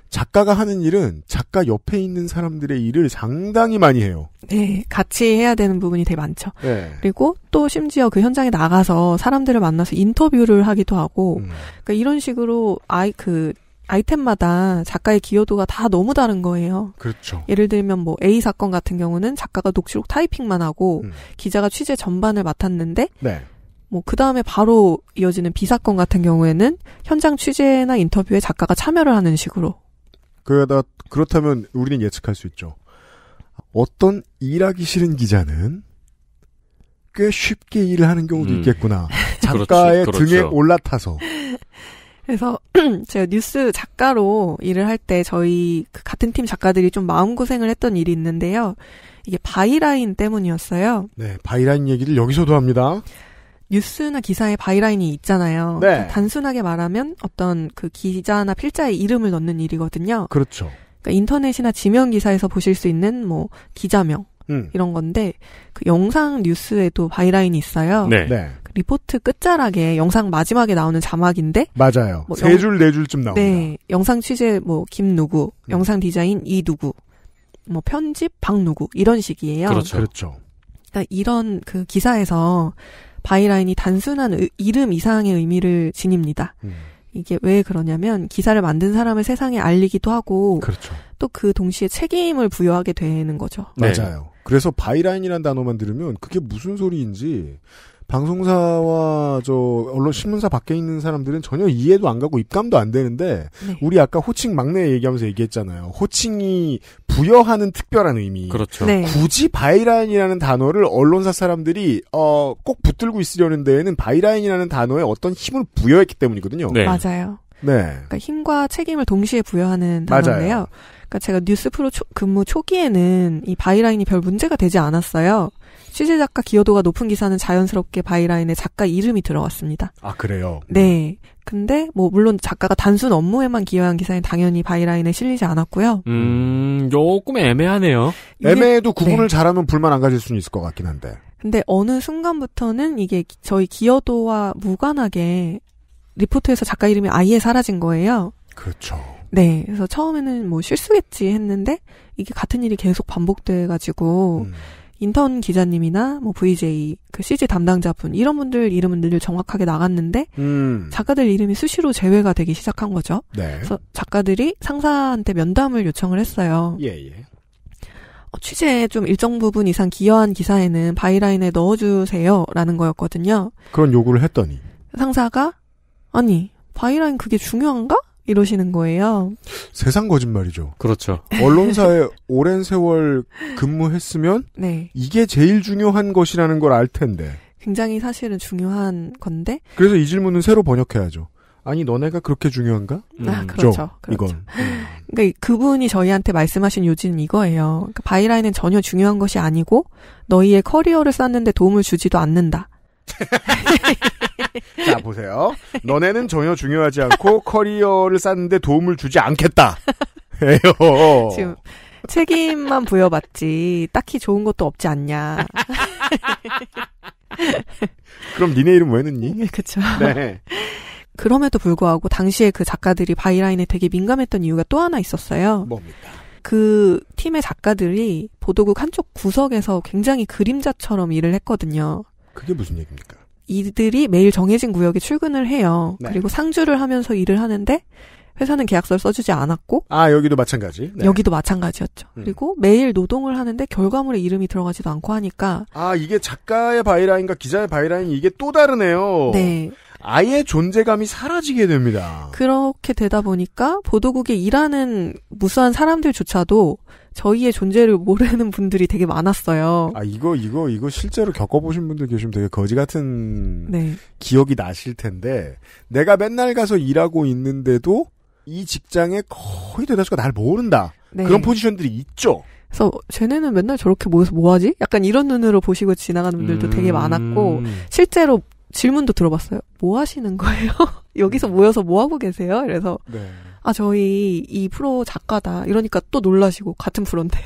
작가가 하는 일은 작가 옆에 있는 사람들의 일을 상당히 많이 해요. 네, 같이 해야 되는 부분이 되게 많죠. 네. 그리고 또 심지어 그 현장에 나가서 사람들을 만나서 인터뷰를 하기도 하고, 음. 그러니까 이런 식으로 아이 그 아이템마다 작가의 기여도가 다 너무 다른 거예요. 그렇죠. 예를 들면 뭐 A 사건 같은 경우는 작가가 녹취록 타이핑만 하고 음. 기자가 취재 전반을 맡았는데 네. 뭐, 그 다음에 바로 이어지는 비사건 같은 경우에는 현장 취재나 인터뷰에 작가가 참여를 하는 식으로. 그러다, 그렇다면 우리는 예측할 수 있죠. 어떤 일하기 싫은 기자는 꽤 쉽게 일을 하는 경우도 음. 있겠구나. 작가의 그렇지, 그렇죠. 등에 올라타서. 그래서 제가 뉴스 작가로 일을 할 때 저희 그 같은 팀 작가들이 좀 마음고생을 했던 일이 있는데요. 이게 바이라인 때문이었어요. 네, 바이라인 얘기를 여기서도 합니다. 뉴스나 기사에 바이라인이 있잖아요. 네. 그러니까 단순하게 말하면 어떤 그 기자나 필자의 이름을 넣는 일이거든요. 그렇죠. 그러니까 인터넷이나 지면 기사에서 보실 수 있는 뭐 기자명 음. 이런 건데 그 영상 뉴스에도 바이라인이 있어요. 네. 네. 그 리포트 끝자락에 영상 마지막에 나오는 자막인데 맞아요. 뭐 세줄 네 줄쯤 나옵니다. 네. 영상 취재 뭐김 누구, 음. 영상 디자인 이 누구, 뭐 편집 박 누구 이런 식이에요. 그렇죠. 그렇죠. 그렇죠. 그러니까 이런 그 기사에서 바이라인이 단순한 으, 이름 이상의 의미를 지닙니다. 음. 이게 왜 그러냐면 기사를 만든 사람을 세상에 알리기도 하고 그렇죠. 또그 동시에 책임을 부여하게 되는 거죠. 네. 맞아요. 그래서 바이라인이라는 단어만 들으면 그게 무슨 소리인지 방송사와 저 언론 신문사 밖에 있는 사람들은 전혀 이해도 안 가고 입감도 안 되는데 네. 우리 아까 호칭 막내 얘기하면서 얘기했잖아요. 호칭이 부여하는 특별한 의미. 그렇죠. 네. 굳이 바이라인이라는 단어를 언론사 사람들이 어꼭 붙들고 있으려는 데에는 바이라인이라는 단어에 어떤 힘을 부여했기 때문이거든요. 네. 맞아요. 네. 그러니까 힘과 책임을 동시에 부여하는 단어인데요. 맞아요. 그러니까 제가 뉴스 프로 초, 근무 초기에는 이 바이라인이 별 문제가 되지 않았어요. 취재 작가 기여도가 높은 기사는 자연스럽게 바이라인에 작가 이름이 들어갔습니다. 아 그래요? 네. 근데 뭐 물론 작가가 단순 업무에만 기여한 기사는 당연히 바이라인에 실리지 않았고요. 음, 조금 애매하네요. 애매해도 네. 구분을 네. 잘하면 불만 안 가질 수는 있을 것 같긴 한데. 근데 어느 순간부터는 이게 저희 기여도와 무관하게 리포트에서 작가 이름이 아예 사라진 거예요. 그렇죠. 네. 그래서 처음에는 뭐 실수겠지 했는데 이게 같은 일이 계속 반복돼가지고 음. 인턴 기자님이나 뭐 VJ 그 CG 담당자분 이런 분들 이름은 늘 정확하게 나갔는데 음. 작가들 이름이 수시로 제외가 되기 시작한 거죠. 네. 그래서 작가들이 상사한테 면담을 요청을 했어요. 예, 예. 어, 취재에 좀 일정 부분 이상 기여한 기사에는 바이라인에 넣어주세요라는 거였거든요. 그런 요구를 했더니 상사가 아니 바이라인 그게 중요한가? 이러시는 거예요. 세상 거짓말이죠. 그렇죠. 언론사에 오랜 세월 근무했으면 네. 이게 제일 중요한 것이라는 걸 알 텐데. 굉장히 사실은 중요한 건데. 그래서 이 질문은 새로 번역해야죠. 아니 너네가 그렇게 중요한가? 음. 아 음. 그렇죠. 저, 그렇죠. 이건. 음. 그러니까 그분이 저희한테 말씀하신 요지는 이거예요. 그러니까 바이라인은 전혀 중요한 것이 아니고 너희의 커리어를 쌓는데 도움을 주지도 않는다. 자, 보세요. 너네는 전혀 중요하지 않고 커리어를 쌓는데 도움을 주지 않겠다. 예요. 지금 책임만 부여받지 딱히 좋은 것도 없지 않냐. 그럼 니네 이름 왜 넣니? 네, 그쵸. 네. 그럼에도 불구하고 당시에 그 작가들이 바이라인에 되게 민감했던 이유가 또 하나 있었어요. 뭡니까? 그 팀의 작가들이 보도국 한쪽 구석에서 굉장히 그림자처럼 일을 했거든요. 그게 무슨 얘기입니까? 이들이 매일 정해진 구역에 출근을 해요. 네. 그리고 상주를 하면서 일을 하는데 회사는 계약서를 써주지 않았고 아 여기도 마찬가지 네. 여기도 마찬가지였죠. 음. 그리고 매일 노동을 하는데 결과물에 이름이 들어가지도 않고 하니까 아 이게 작가의 바이라인과 기자의 바이라인이 이게 또 다르네요. 네. 아예 존재감이 사라지게 됩니다. 그렇게 되다 보니까 보도국에 일하는 무수한 사람들조차도 저희의 존재를 모르는 분들이 되게 많았어요. 아 이거 이거 이거 실제로 겪어보신 분들 계시면 되게 거지 같은 네. 기억이 나실 텐데 내가 맨날 가서 일하고 있는데도 이 직장에 거의 대다수가 날 모른다. 네. 그런 포지션들이 있죠. 그래서 쟤네는 맨날 저렇게 모여서 뭐, 뭐하지? 약간 이런 눈으로 보시고 지나가는 분들도 음... 되게 많았고 음. 실제로 질문도 들어봤어요. 뭐 하시는 거예요? 여기서 모여서 뭐 하고 계세요? 그래서 네. 아 저희 이 프로 작가다. 이러니까 또 놀라시고 같은 프로인데.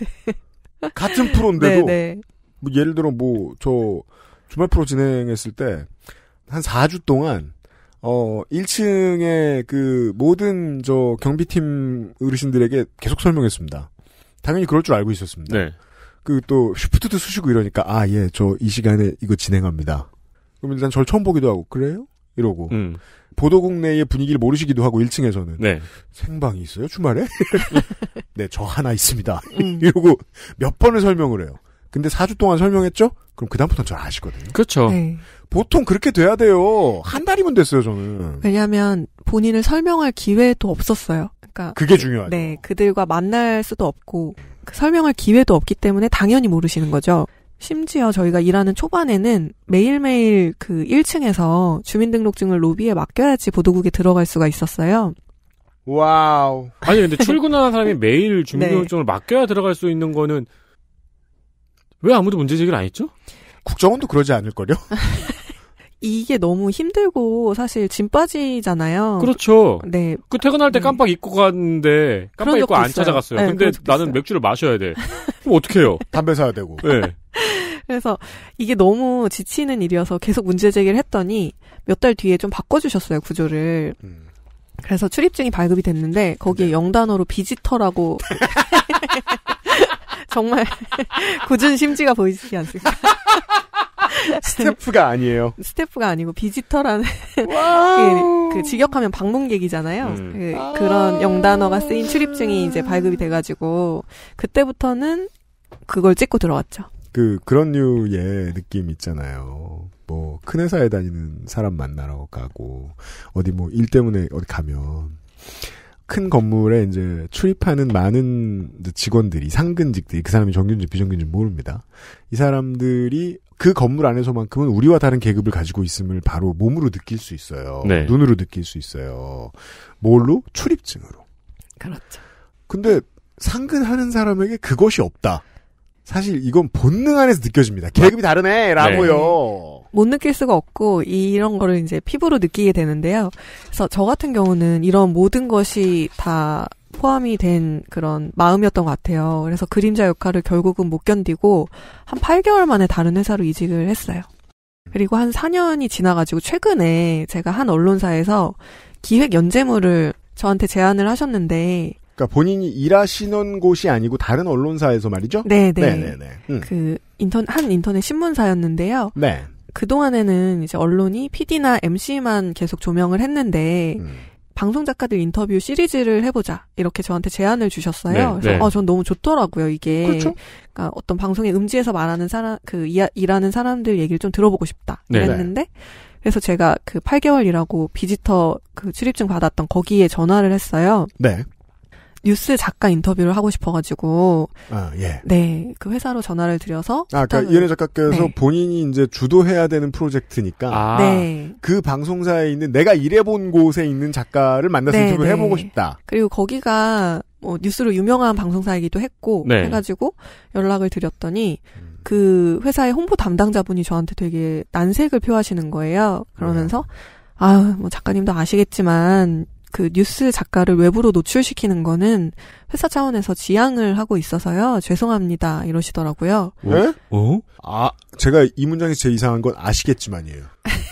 같은 프로인데도 네, 네. 뭐 예를 들어 뭐 저 주말 프로 진행했을 때 한 4주 동안 어 1층에 그 모든 저 경비팀 어르신들에게 계속 설명했습니다. 당연히 그럴 줄 알고 있었습니다. 네. 그또 슈프트도 쓰시고 이러니까 아 예 저 이 시간에 이거 진행합니다. 그럼 일단 절 처음 보기도 하고 그래요? 이러고 음. 보도국 내의 분위기를 모르시기도 하고 1층에서는 네. 생방이 있어요 주말에? 네 저 하나 있습니다 음. 이러고 몇 번을 설명을 해요 근데 4주 동안 설명했죠? 그럼 그다음부터는 잘 아시거든요 그렇죠 네. 보통 그렇게 돼야 돼요 한 달이면 됐어요 저는 왜냐하면 본인을 설명할 기회도 없었어요 그러니까 그게 중요하죠 네 그들과 만날 수도 없고 그 설명할 기회도 없기 때문에 당연히 모르시는 거죠 심지어 저희가 일하는 초반에는 매일매일 그 1층에서 주민등록증을 로비에 맡겨야지 보도국에 들어갈 수가 있었어요. 와우. 아니 근데 출근하는 사람이 매일 주민등록증을 네. 맡겨야 들어갈 수 있는 거는 왜 아무도 문제 제기를 안 했죠? 국정원도 그러지 않을 걸요 이게 너무 힘들고 사실 짐 빠지잖아요. 그렇죠. 네. 그 퇴근할 때 네. 깜빡 잊고 갔는데 깜빡 잊고 안 있어요. 찾아갔어요. 네, 근데 나는 있어요. 맥주를 마셔야 돼. 그럼 어떻게 해요? 담배 사야 되고. 네. 그래서 이게 너무 지치는 일이어서 계속 문제 제기를 했더니 몇 달 뒤에 좀 바꿔주셨어요 구조를. 음. 그래서 출입증이 발급이 됐는데 거기에 네. 영단어로 비지터라고 정말 굳은 심지가 보이지 않습니까? 스태프가 아니에요. 스태프가 아니고 비지터라는 그, 그 직역하면 방문객이잖아요. 음. 그, 아. 그런 영단어가 쓰인 출입증이 이제 발급이 돼가지고 그때부터는 그걸 찍고 들어왔죠. 그 그런 류의 느낌 있잖아요. 뭐 큰 회사에 다니는 사람 만나러 가고 어디 뭐 일 때문에 어디 가면 큰 건물에 이제 출입하는 많은 직원들이 상근직들이 그 사람이 정규인지 비정규인지 모릅니다. 이 사람들이 그 건물 안에서만큼은 우리와 다른 계급을 가지고 있음을 바로 몸으로 느낄 수 있어요. 네. 눈으로 느낄 수 있어요. 뭘로? 출입증으로. 그렇죠. 근데 상근하는 사람에게 그것이 없다. 사실 이건 본능 안에서 느껴집니다. 계급이 다르네라고요. 네. 못 느낄 수가 없고 이런 거를 이제 피부로 느끼게 되는데요. 그래서 저 같은 경우는 이런 모든 것이 다 포함이 된 그런 마음이었던 것 같아요. 그래서 그림자 역할을 결국은 못 견디고 한 8개월 만에 다른 회사로 이직을 했어요. 그리고 한 4년이 지나가지고 최근에 제가 한 언론사에서 기획 연재물을 저한테 제안을 하셨는데 그니까 본인이 일하시는 곳이 아니고 다른 언론사에서 말이죠? 네네. 네네그 네, 네. 음. 인턴 한 인터넷 신문사였는데요. 네. 그동안에는 이제 언론이 PD나 MC만 계속 조명을 했는데, 음. 방송 작가들 인터뷰 시리즈를 해보자 이렇게 저한테 제안을 주셨어요. 네, 그래서 네. 어, 전 너무 좋더라고요 이게. 그렇죠? 그러니까 어떤 방송의 음지에서 말하는 사람 그 이하, 일하는 사람들 얘기를 좀 들어보고 싶다 그랬는데 네. 그래서 제가 그 8개월 일하고 비지터 그 출입증 받았던 거기에 전화를 했어요. 네. 뉴스 작가 인터뷰를 하고 싶어가지고 아 예. 네그 회사로 전화를 드려서 아 그러니까 이은혜 작가께서 네. 본인이 이제 주도해야 되는 프로젝트니까 아. 네. 그 방송사에 있는 내가 일해본 곳에 있는 작가를 만나서 네, 인터뷰 네. 해보고 싶다. 그리고 거기가 뭐 뉴스로 유명한 방송사이기도 했고 네. 해가지고 연락을 드렸더니 음. 그 회사의 홍보 담당자분이 저한테 되게 난색을 표하시는 거예요. 그러면서 네. 아뭐 작가님도 아시겠지만 그 뉴스 작가를 외부로 노출시키는 거는 회사 차원에서 지향을 하고 있어서요. 죄송합니다. 이러시더라고요. 네? 어? 어? 아, 제가 이 문장이 제일 이상한 건 아시겠지만이에요.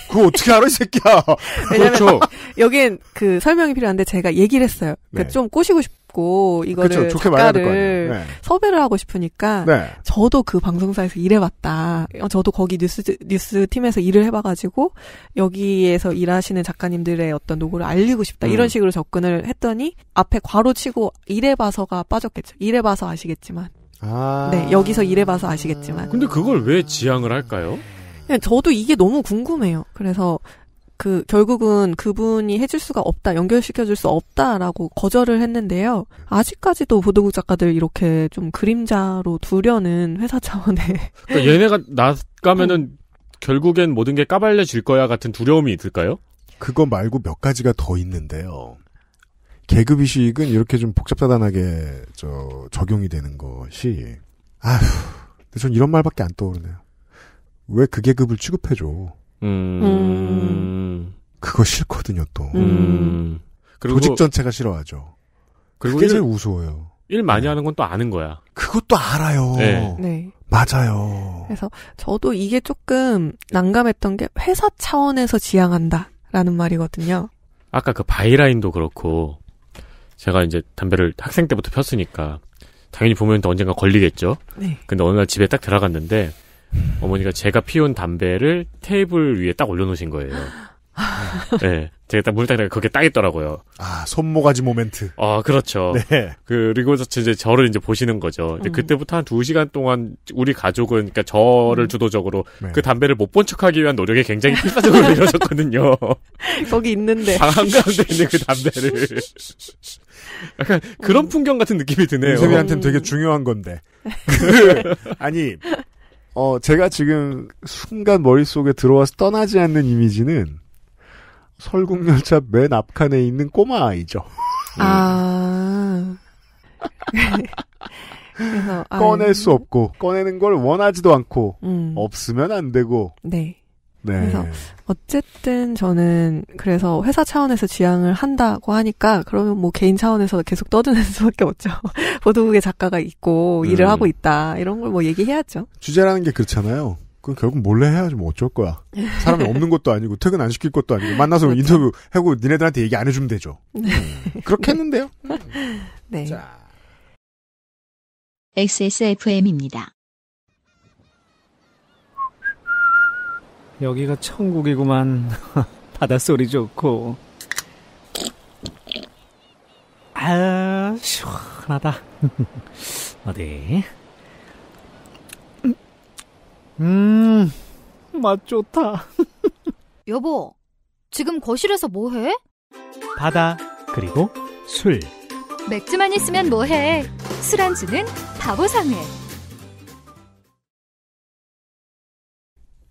그거 어떻게 알아, 이 새끼야. 왜냐면 그렇죠. 여긴 그 설명이 필요한데 제가 얘기를 했어요. 그러니까 네. 꼬시고 싶 싶고 이거를 그쵸, 작가를 네. 섭외를 하고 싶으니까 네. 저도 그 방송사에서 일해봤다. 저도 거기 뉴스 뉴스 팀에서 일을 해봐가지고 여기에서 일하시는 작가님들의 어떤 노고를 알리고 싶다 음. 이런 식으로 접근을 했더니 앞에 괄호치고 일해봐서가 빠졌겠죠. 일해봐서 아시겠지만 아... 네 여기서 일해봐서 아시겠지만 근데 그걸 왜 지향을 할까요? 저도 이게 너무 궁금해요. 그래서 그 결국은 그분이 해줄 수가 없다, 연결시켜줄 수 없다라고 거절을 했는데요. 아직까지도 보도국 작가들 이렇게 좀 그림자로 두려는 회사 차원에 그러니까 얘네가 나가면은 음. 결국엔 모든 게 까발려질 거야 같은 두려움이 있을까요? 그거 말고 몇 가지가 더 있는데요. 계급 이식은 이렇게 좀 복잡다단하게 저 적용이 되는 것이 아휴, 전 이런 말밖에 안 떠오르네요. 왜 그 계급을 취급해줘? 음. 그거 싫거든요, 또. 음. 그리고 조직 전체가 싫어하죠. 그리고 그게 일, 제일 우스워요. 일 많이 네. 하는 건 또 아는 거야. 그것도 알아요. 네. 네. 맞아요. 그래서 저도 이게 조금 난감했던 게 회사 차원에서 지향한다라는 말이거든요. 아까 그 바이라인도 그렇고 제가 이제 담배를 학생 때부터 폈으니까 당연히 보면 언젠가 걸리겠죠. 네. 근데 어느 날 집에 딱 들어갔는데 어머니가 제가 피운 담배를 테이블 위에 딱 올려놓으신 거예요. 네. 제가 딱 물딱 그게 딱 있더라고요. 아, 손모가지 모멘트. 아, 그렇죠. 네. 그리고서 이제 저를 이제 보시는 거죠. 음. 그때부터 한 두 시간 동안 우리 가족은, 그니까 저를 음. 주도적으로 네. 그 담배를 못 본 척하기 위한 노력이 굉장히 필사적으로 이루어졌거든요. 거기 있는데. 방 한가운데 있는 그 담배를. 약간 그런 음. 풍경 같은 느낌이 드네요. 윤세미한테는 되게 중요한 건데. 그, 아니, 어, 제가 지금 순간 머릿속에 들어와서 떠나지 않는 이미지는 설국열차 맨 앞칸에 있는 꼬마 아이죠. 아. 그래서 꺼낼 아유. 수 없고 꺼내는 걸 원하지도 않고 음. 없으면 안 되고 네. 네. 그래서 어쨌든 저는 그래서 회사 차원에서 지향을 한다고 하니까 그러면 뭐 개인 차원에서 계속 떠드는 수밖에 없죠. 보도국의 작가가 있고 음. 일을 하고 있다 이런 걸 뭐 얘기해야죠. 주제라는 게 그렇잖아요. 그건 결국 몰래 해야지 뭐 어쩔 거야. 사람이 없는 것도 아니고 퇴근 안 시킬 것도 아니고 만나서 그렇죠. 인터뷰 하고 니네들한테 얘기 안 해주면 되죠. 네. 네. 그렇겠는데요 네. 자. XSFM입니다. 여기가 천국이구만. 바닷소리 좋고. 아, 시원하다. 어디? 음, 맛 좋다. 여보, 지금 거실에서 뭐해? 바다, 그리고 술. 맥주만 있으면 뭐해? 술안주는 바보상회.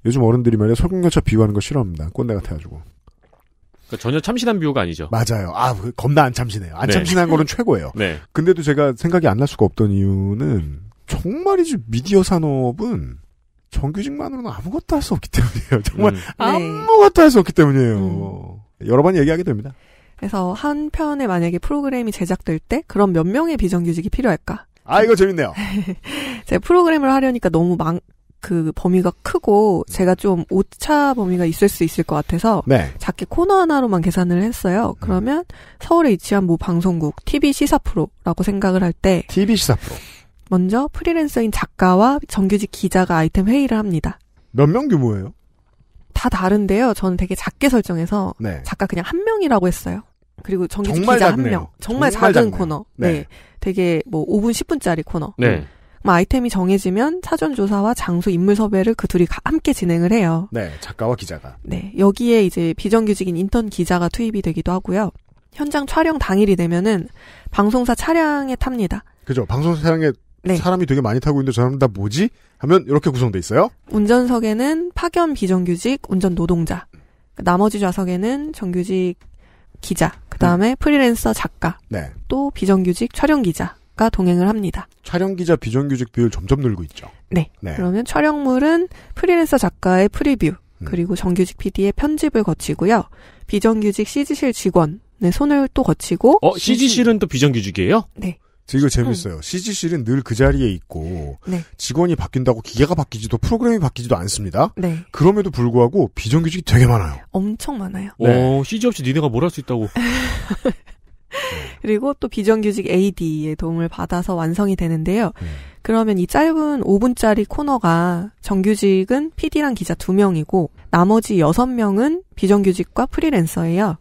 요즘 어른들이 말이야 소금교차 비유하는 거 싫어합니다. 꼰대 같아가지고. 그러니까 전혀 참신한 비유가 아니죠. 맞아요. 아 그 겁나 안 참신해요. 안 네. 참신한 거는 최고예요. 네. 근데도 제가 생각이 안 날 수가 없던 이유는 정말이지 미디어 산업은 정규직만으로는 아무것도 할 수 없기 때문이에요. 정말 음. 네. 아무것도 할 수 없기 때문이에요. 음. 여러 번 얘기하게 됩니다. 그래서 한 편에 만약에 프로그램이 제작될 때 그럼 몇 명의 비정규직이 필요할까? 아 이거 재밌네요. 제 프로그램을 하려니까 너무 많, 그 범위가 크고 제가 좀 오차 범위가 있을 수 있을 것 같아서 네. 작게 코너 하나로만 계산을 했어요. 그러면 서울에 위치한 모 방송국 TV 시사 프로라고 생각을 할 때 TV 시사 프로 먼저 프리랜서인 작가와 정규직 기자가 아이템 회의를 합니다. 몇 명 규모예요? 다 다른데요. 저는 되게 작게 설정해서 네. 작가 그냥 한 명이라고 했어요. 그리고 정규직 기자 작네요. 한 명. 정말, 정말 작은 작네요. 코너. 네. 네. 되게 뭐 5분 10분짜리 코너. 네. 뭐 아이템이 정해지면 사전 조사와 장소 인물 섭외를 그 둘이 함께 진행을 해요. 네, 작가와 기자가. 네, 여기에 이제 비정규직인 인턴 기자가 투입이 되기도 하고요. 현장 촬영 당일이 되면은 방송사 차량에 탑니다. 그죠. 방송사 차량에 네. 사람이 되게 많이 타고 있는데 저 사람 다 뭐지? 하면 이렇게 구성돼 있어요. 운전석에는 파견 비정규직 운전 노동자. 그러니까 나머지 좌석에는 정규직 기자, 그 다음에 음. 프리랜서 작가, 네. 또 비정규직 촬영 기자, 작가 동행을 합니다. 촬영 기자 비정규직 비율 점점 늘고 있죠. 네. 네. 그러면 촬영물은 프리랜서 작가의 프리뷰 음. 그리고 정규직 PD의 편집을 거치고요. 비정규직 CG실 직원의 손을 또 거치고 어 CG실은 또 비정규직이에요? 네. 이거 음. 재밌어요. 음. c g 실은늘 그 자리에 있고 네. 직원이 바뀐다고 기계가 바뀌지도 프로그램이 바뀌지도 않습니다. 네. 그럼에도 불구하고 비정규직이 되게 많아요. 엄청 많아요. 어, 네. 오, CG 없이 니네가 뭘 할 수 있다고. 네. 그리고 또 비정규직 AD의 도움을 받아서 완성이 되는데요. 네. 그러면 이 짧은 5분짜리 코너가 정규직은 PD랑 기자 2명이고 나머지 6명은 비정규직과 프리랜서예요.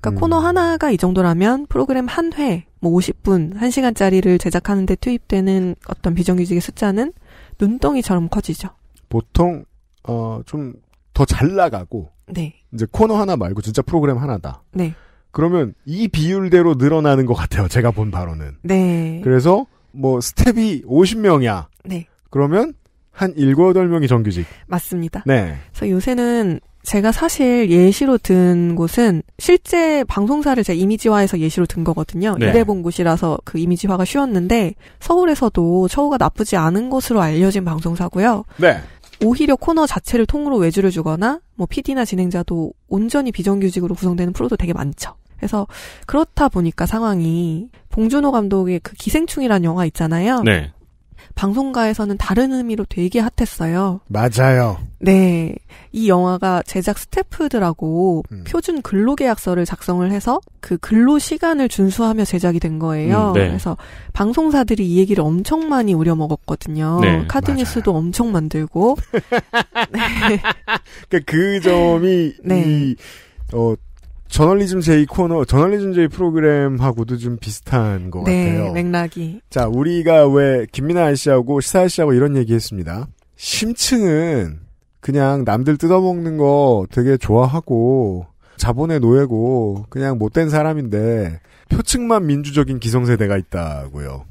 그러니까 음. 코너 하나가 이 정도라면 프로그램 한 회, 뭐 50분, 1시간짜리를 제작하는데 투입되는 어떤 비정규직의 숫자는 눈덩이처럼 커지죠. 보통 어좀 더 잘 나가고 네. 이제 코너 하나 말고 진짜 프로그램 하나다. 네. 그러면 이 비율대로 늘어나는 것 같아요. 제가 본 바로는. 네. 그래서 뭐 스텝이 50명이야. 네. 그러면 한 7, 8명이 정규직. 맞습니다. 네. 그래서 요새는 제가 사실 예시로 든 곳은 실제 방송사를 제가 이미지화해서 예시로 든 거거든요. 네. 일해본 곳이라서 그 이미지화가 쉬웠는데 서울에서도 처우가 나쁘지 않은 것으로 알려진 방송사고요. 네. 오히려 코너 자체를 통으로 외주를 주거나 뭐 PD나 진행자도 온전히 비정규직으로 구성되는 프로도 되게 많죠. 그래서 그렇다 보니까 상황이 봉준호 감독의 그기생충이라는 영화 있잖아요. 네. 방송가에서는 다른 의미로 되게 핫했어요. 맞아요. 네. 이 영화가 제작 스태프들하고 음. 표준 근로계약서를 작성을 해서 그 근로 시간을 준수하며 제작이 된 거예요. 음, 네. 그래서 방송사들이 이 얘기를 엄청 많이 우려먹었거든요. 네, 카드뉴스도 엄청 만들고. 네. 그 점이 네. 이, 어, 저널리즘 제이 코너, 저널리즘 제이 프로그램하고도 좀 비슷한 것 네, 같아요. 맥락이. 자, 우리가 왜 김민아 아 씨하고 시사 아 씨하고 이런 얘기 했습니다. 심층은 그냥 남들 뜯어먹는 거 되게 좋아하고, 자본의 노예고, 그냥 못된 사람인데, 표층만 민주적인 기성세대가 있다고요.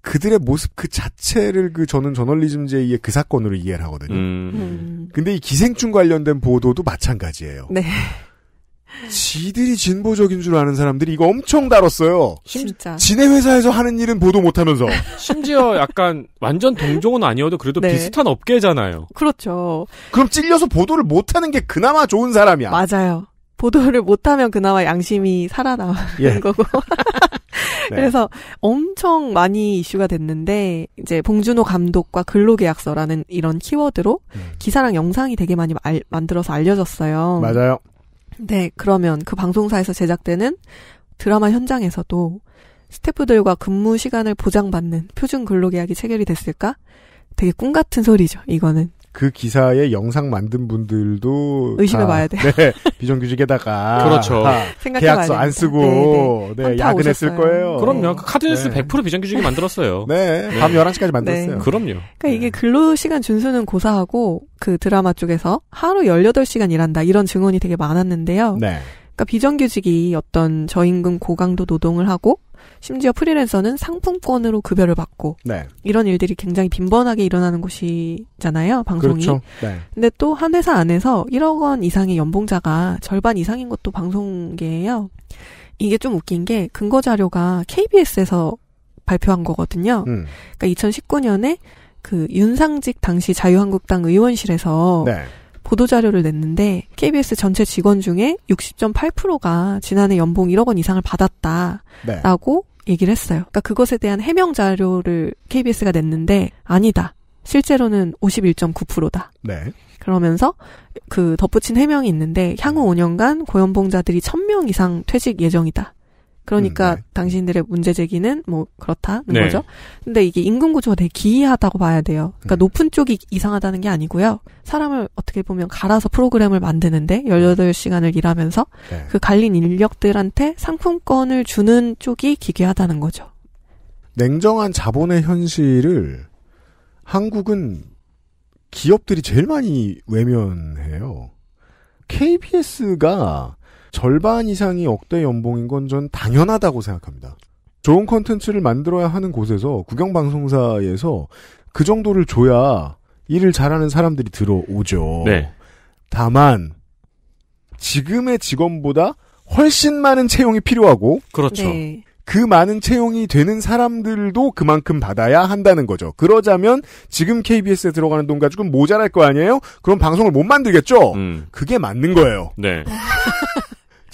그들의 모습 그 자체를 그 저는 저널리즘 제의의 그 사건으로 이해를 하거든요. 음. 음. 근데 이 기생충 관련된 보도도 마찬가지예요. 네. 지들이 진보적인 줄 아는 사람들이 이거 엄청 다뤘어요. 진짜. 지네 회사에서 하는 일은 보도 못하면서. 심지어 약간 완전 동종은 아니어도 그래도 네. 비슷한 업계잖아요. 그렇죠. 그럼 찔려서 보도를 못하는 게 그나마 좋은 사람이야. 맞아요. 보도를 못하면 그나마 양심이 살아나는 예. 거고. 네. 그래서 엄청 많이 이슈가 됐는데 이제 봉준호 감독과 근로계약서라는 이런 키워드로 음. 기사랑 영상이 되게 많이 알, 만들어서 알려졌어요. 맞아요. 네, 그러면 그 방송사에서 제작되는 드라마 현장에서도 스태프들과 근무 시간을 보장받는 표준 근로계약이 체결이 됐을까? 되게 꿈 같은 소리죠, 이거는. 그 기사의 영상 만든 분들도 의심해봐야 돼. 네, 비정규직에다가 그렇죠. 계약서 안 쓰고 네, 네. 네 야근했을 거예요. 그럼요. 그 카드뉴스 네. 100% 비정규직이 만들었어요. 네, 네. 밤 11시까지 만들었어요. 그럼요. 그러니까 이게 근로 시간 준수는 고사하고 그 드라마 쪽에서 하루 18시간 일한다 이런 증언이 되게 많았는데요. 네. 그러니까 비정규직이 어떤 저임금 고강도 노동을 하고 심지어 프리랜서는 상품권으로 급여를 받고 네. 이런 일들이 굉장히 빈번하게 일어나는 곳이잖아요 방송이 그렇죠. 네. 근데 또 한 회사 안에서 1억 원 이상의 연봉자가 절반 이상인 것도 방송계예요 이게 좀 웃긴 게 근거 자료가 KBS에서 발표한 거거든요 음. 그러니까 2019년에 그 윤상직 당시 자유한국당 의원실에서 네. 보도자료를 냈는데 KBS 전체 직원 중에 60.8%가 지난해 연봉 1억 원 이상을 받았다라고 네. 얘기를 했어요. 그러니까 그것에 대한 해명 자료를 KBS가 냈는데 아니다. 실제로는 51.9%다. 네. 그러면서 그 덧붙인 해명이 있는데 향후 5년간 고연봉자들이 1000명 이상 퇴직 예정이다. 그러니까 음, 네. 당신들의 문제 제기는 뭐 그렇다는 네. 거죠. 근데 이게 임금 구조가 되게 기이하다고 봐야 돼요. 그러니까 음. 높은 쪽이 이상하다는 게 아니고요. 사람을 어떻게 보면 갈아서 프로그램을 만드는데 18시간을 음. 일하면서 네. 그 갈린 인력들한테 상품권을 주는 쪽이 기괴하다는 거죠. 냉정한 자본의 현실을 한국은 기업들이 제일 많이 외면해요. KBS가 절반 이상이 억대 연봉인 건 전 당연하다고 생각합니다. 좋은 컨텐츠를 만들어야 하는 곳에서 국영방송사에서 그 정도를 줘야 일을 잘하는 사람들이 들어오죠. 네. 다만 지금의 직원보다 훨씬 많은 채용이 필요하고 그렇죠. 네. 그 많은 채용이 되는 사람들도 그만큼 받아야 한다는 거죠. 그러자면 지금 KBS에 들어가는 돈가지고 모자랄 거 아니에요? 그럼 방송을 못 만들겠죠? 음. 그게 맞는 거예요. 네.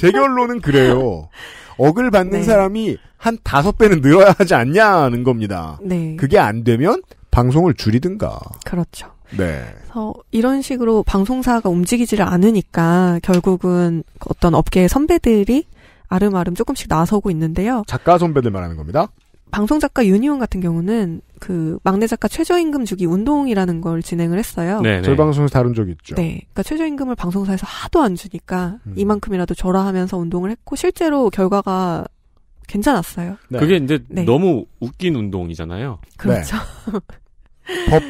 제 결론은 그래요. 억을 받는 네. 사람이 한 다섯 배는 늘어야 하지 않냐는 겁니다. 네. 그게 안 되면 방송을 줄이든가. 그렇죠. 네. 그래서 이런 식으로 방송사가 움직이지를 않으니까 결국은 어떤 업계의 선배들이 아름아름 조금씩 나서고 있는데요. 작가 선배들 말하는 겁니다. 방송 작가 유니온 같은 경우는 그 막내 작가 최저임금 주기 운동이라는 걸 진행을 했어요. 네, 네, 저희 방송에서 다룬 적 있죠. 네, 그러니까 최저임금을 방송사에서 하도 안 주니까 음. 이만큼이라도 절하하면서 운동을 했고 실제로 결과가 괜찮았어요. 네. 그게 이제 네. 너무 웃긴 운동이잖아요. 그렇죠. 네. 법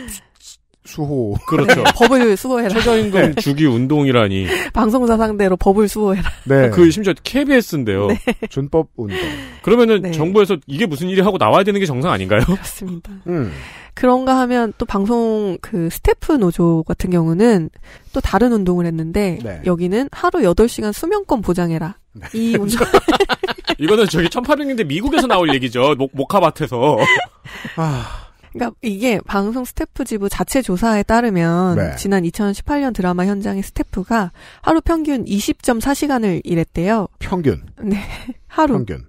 수호. 그렇죠. 법을 수호해라. 최저임금 네. 주기 운동이라니. 방송사 상대로 법을 수호해라. 네. 그 심지어 KBS인데요. 네. 준법 운동. 그러면은 네. 정부에서 이게 무슨 일이 하고 나와야 되는 게 정상 아닌가요? 그렇습니다. 음. 그런가 하면 또 방송 그 스태프 노조 같은 경우는 또 다른 운동을 했는데 네. 여기는 하루 8시간 수면권 보장해라. 네. 이 운동 이거는 저기 1800년대 미국에서 나올 얘기죠. 목, 모카밭에서. 아. 그러니까 이게 방송 스태프 지부 자체 조사에 따르면 네. 지난 2018년 드라마 현장의 스태프가 하루 평균 20.4시간을 일했대요. 평균. 네. 하루. 평균.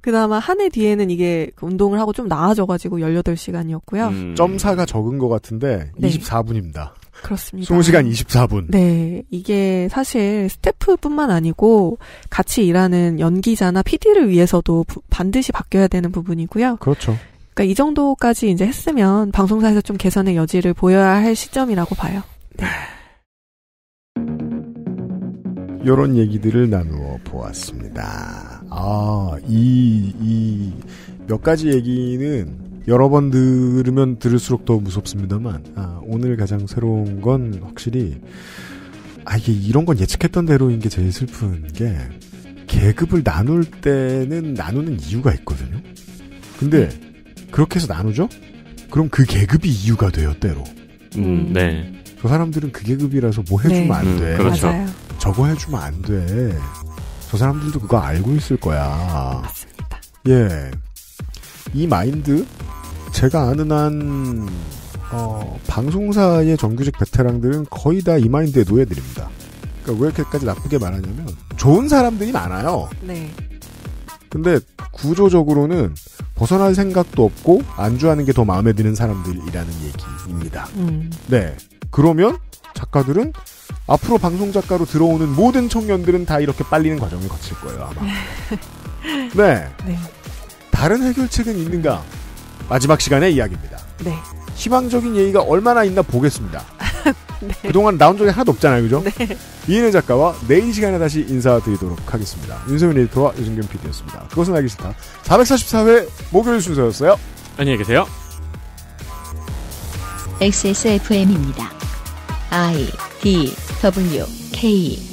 그나마 한 해 뒤에는 이게 운동을 하고 좀 나아져가지고 18시간이었고요. 음. 점사가 적은 것 같은데 네. 24분입니다. 그렇습니다. 20시간 24분. 네. 이게 사실 스태프뿐만 아니고 같이 일하는 연기자나 PD를 위해서도 부, 반드시 바뀌어야 되는 부분이고요. 그렇죠. 그러니까 이 정도까지 이제 했으면 방송사에서 좀 개선의 여지를 보여야 할 시점이라고 봐요. 네. 이런 얘기들을 나누어 보았습니다. 아, 이, 이, 몇 가지 얘기는 여러 번 들으면 들을수록 더 무섭습니다만, 아, 오늘 가장 새로운 건 확실히, 아, 이게 이런 건 예측했던 대로인 게 제일 슬픈 게, 계급을 나눌 때는 나누는 이유가 있거든요? 근데, 음. 그렇게 해서 나누죠? 그럼 그 계급이 이유가 돼요, 때로. 음, 음. 네. 그 사람들은 그 계급이라서 뭐 해주면 네. 안 돼. 음, 그렇죠. 맞아요. 저거 해주면 안 돼. 저 사람들도 그거 알고 있을 거야. 맞습니다. 예. 이 마인드, 제가 아는 한, 어, 방송사의 정규직 베테랑들은 거의 다 이 마인드의 노예들입니다. 그러니까 왜 이렇게까지 나쁘게 말하냐면, 좋은 사람들이 많아요. 네. 근데 구조적으로는 벗어날 생각도 없고 안주하는 게 더 마음에 드는 사람들이라는 얘기입니다. 음. 네. 그러면 작가들은 앞으로 방송 작가로 들어오는 모든 청년들은 다 이렇게 빨리는 과정을 거칠 거예요, 아마. 네. 네. 다른 해결책은 있는가? 마지막 시간의 이야기입니다. 네. 희망적인 예의가 얼마나 있나 보겠습니다. 네. 그동안 나온 적이 하나도 없잖아요, 그죠? 네. 이인혜 작가와 내일 시간에 다시 인사드리도록 하겠습니다. 윤세민 리터와 유승균 PD였습니다. 그것은 알기 싫다. 444회 목요일 순서였어요. 안녕히 계세요. XSFM입니다. I D W K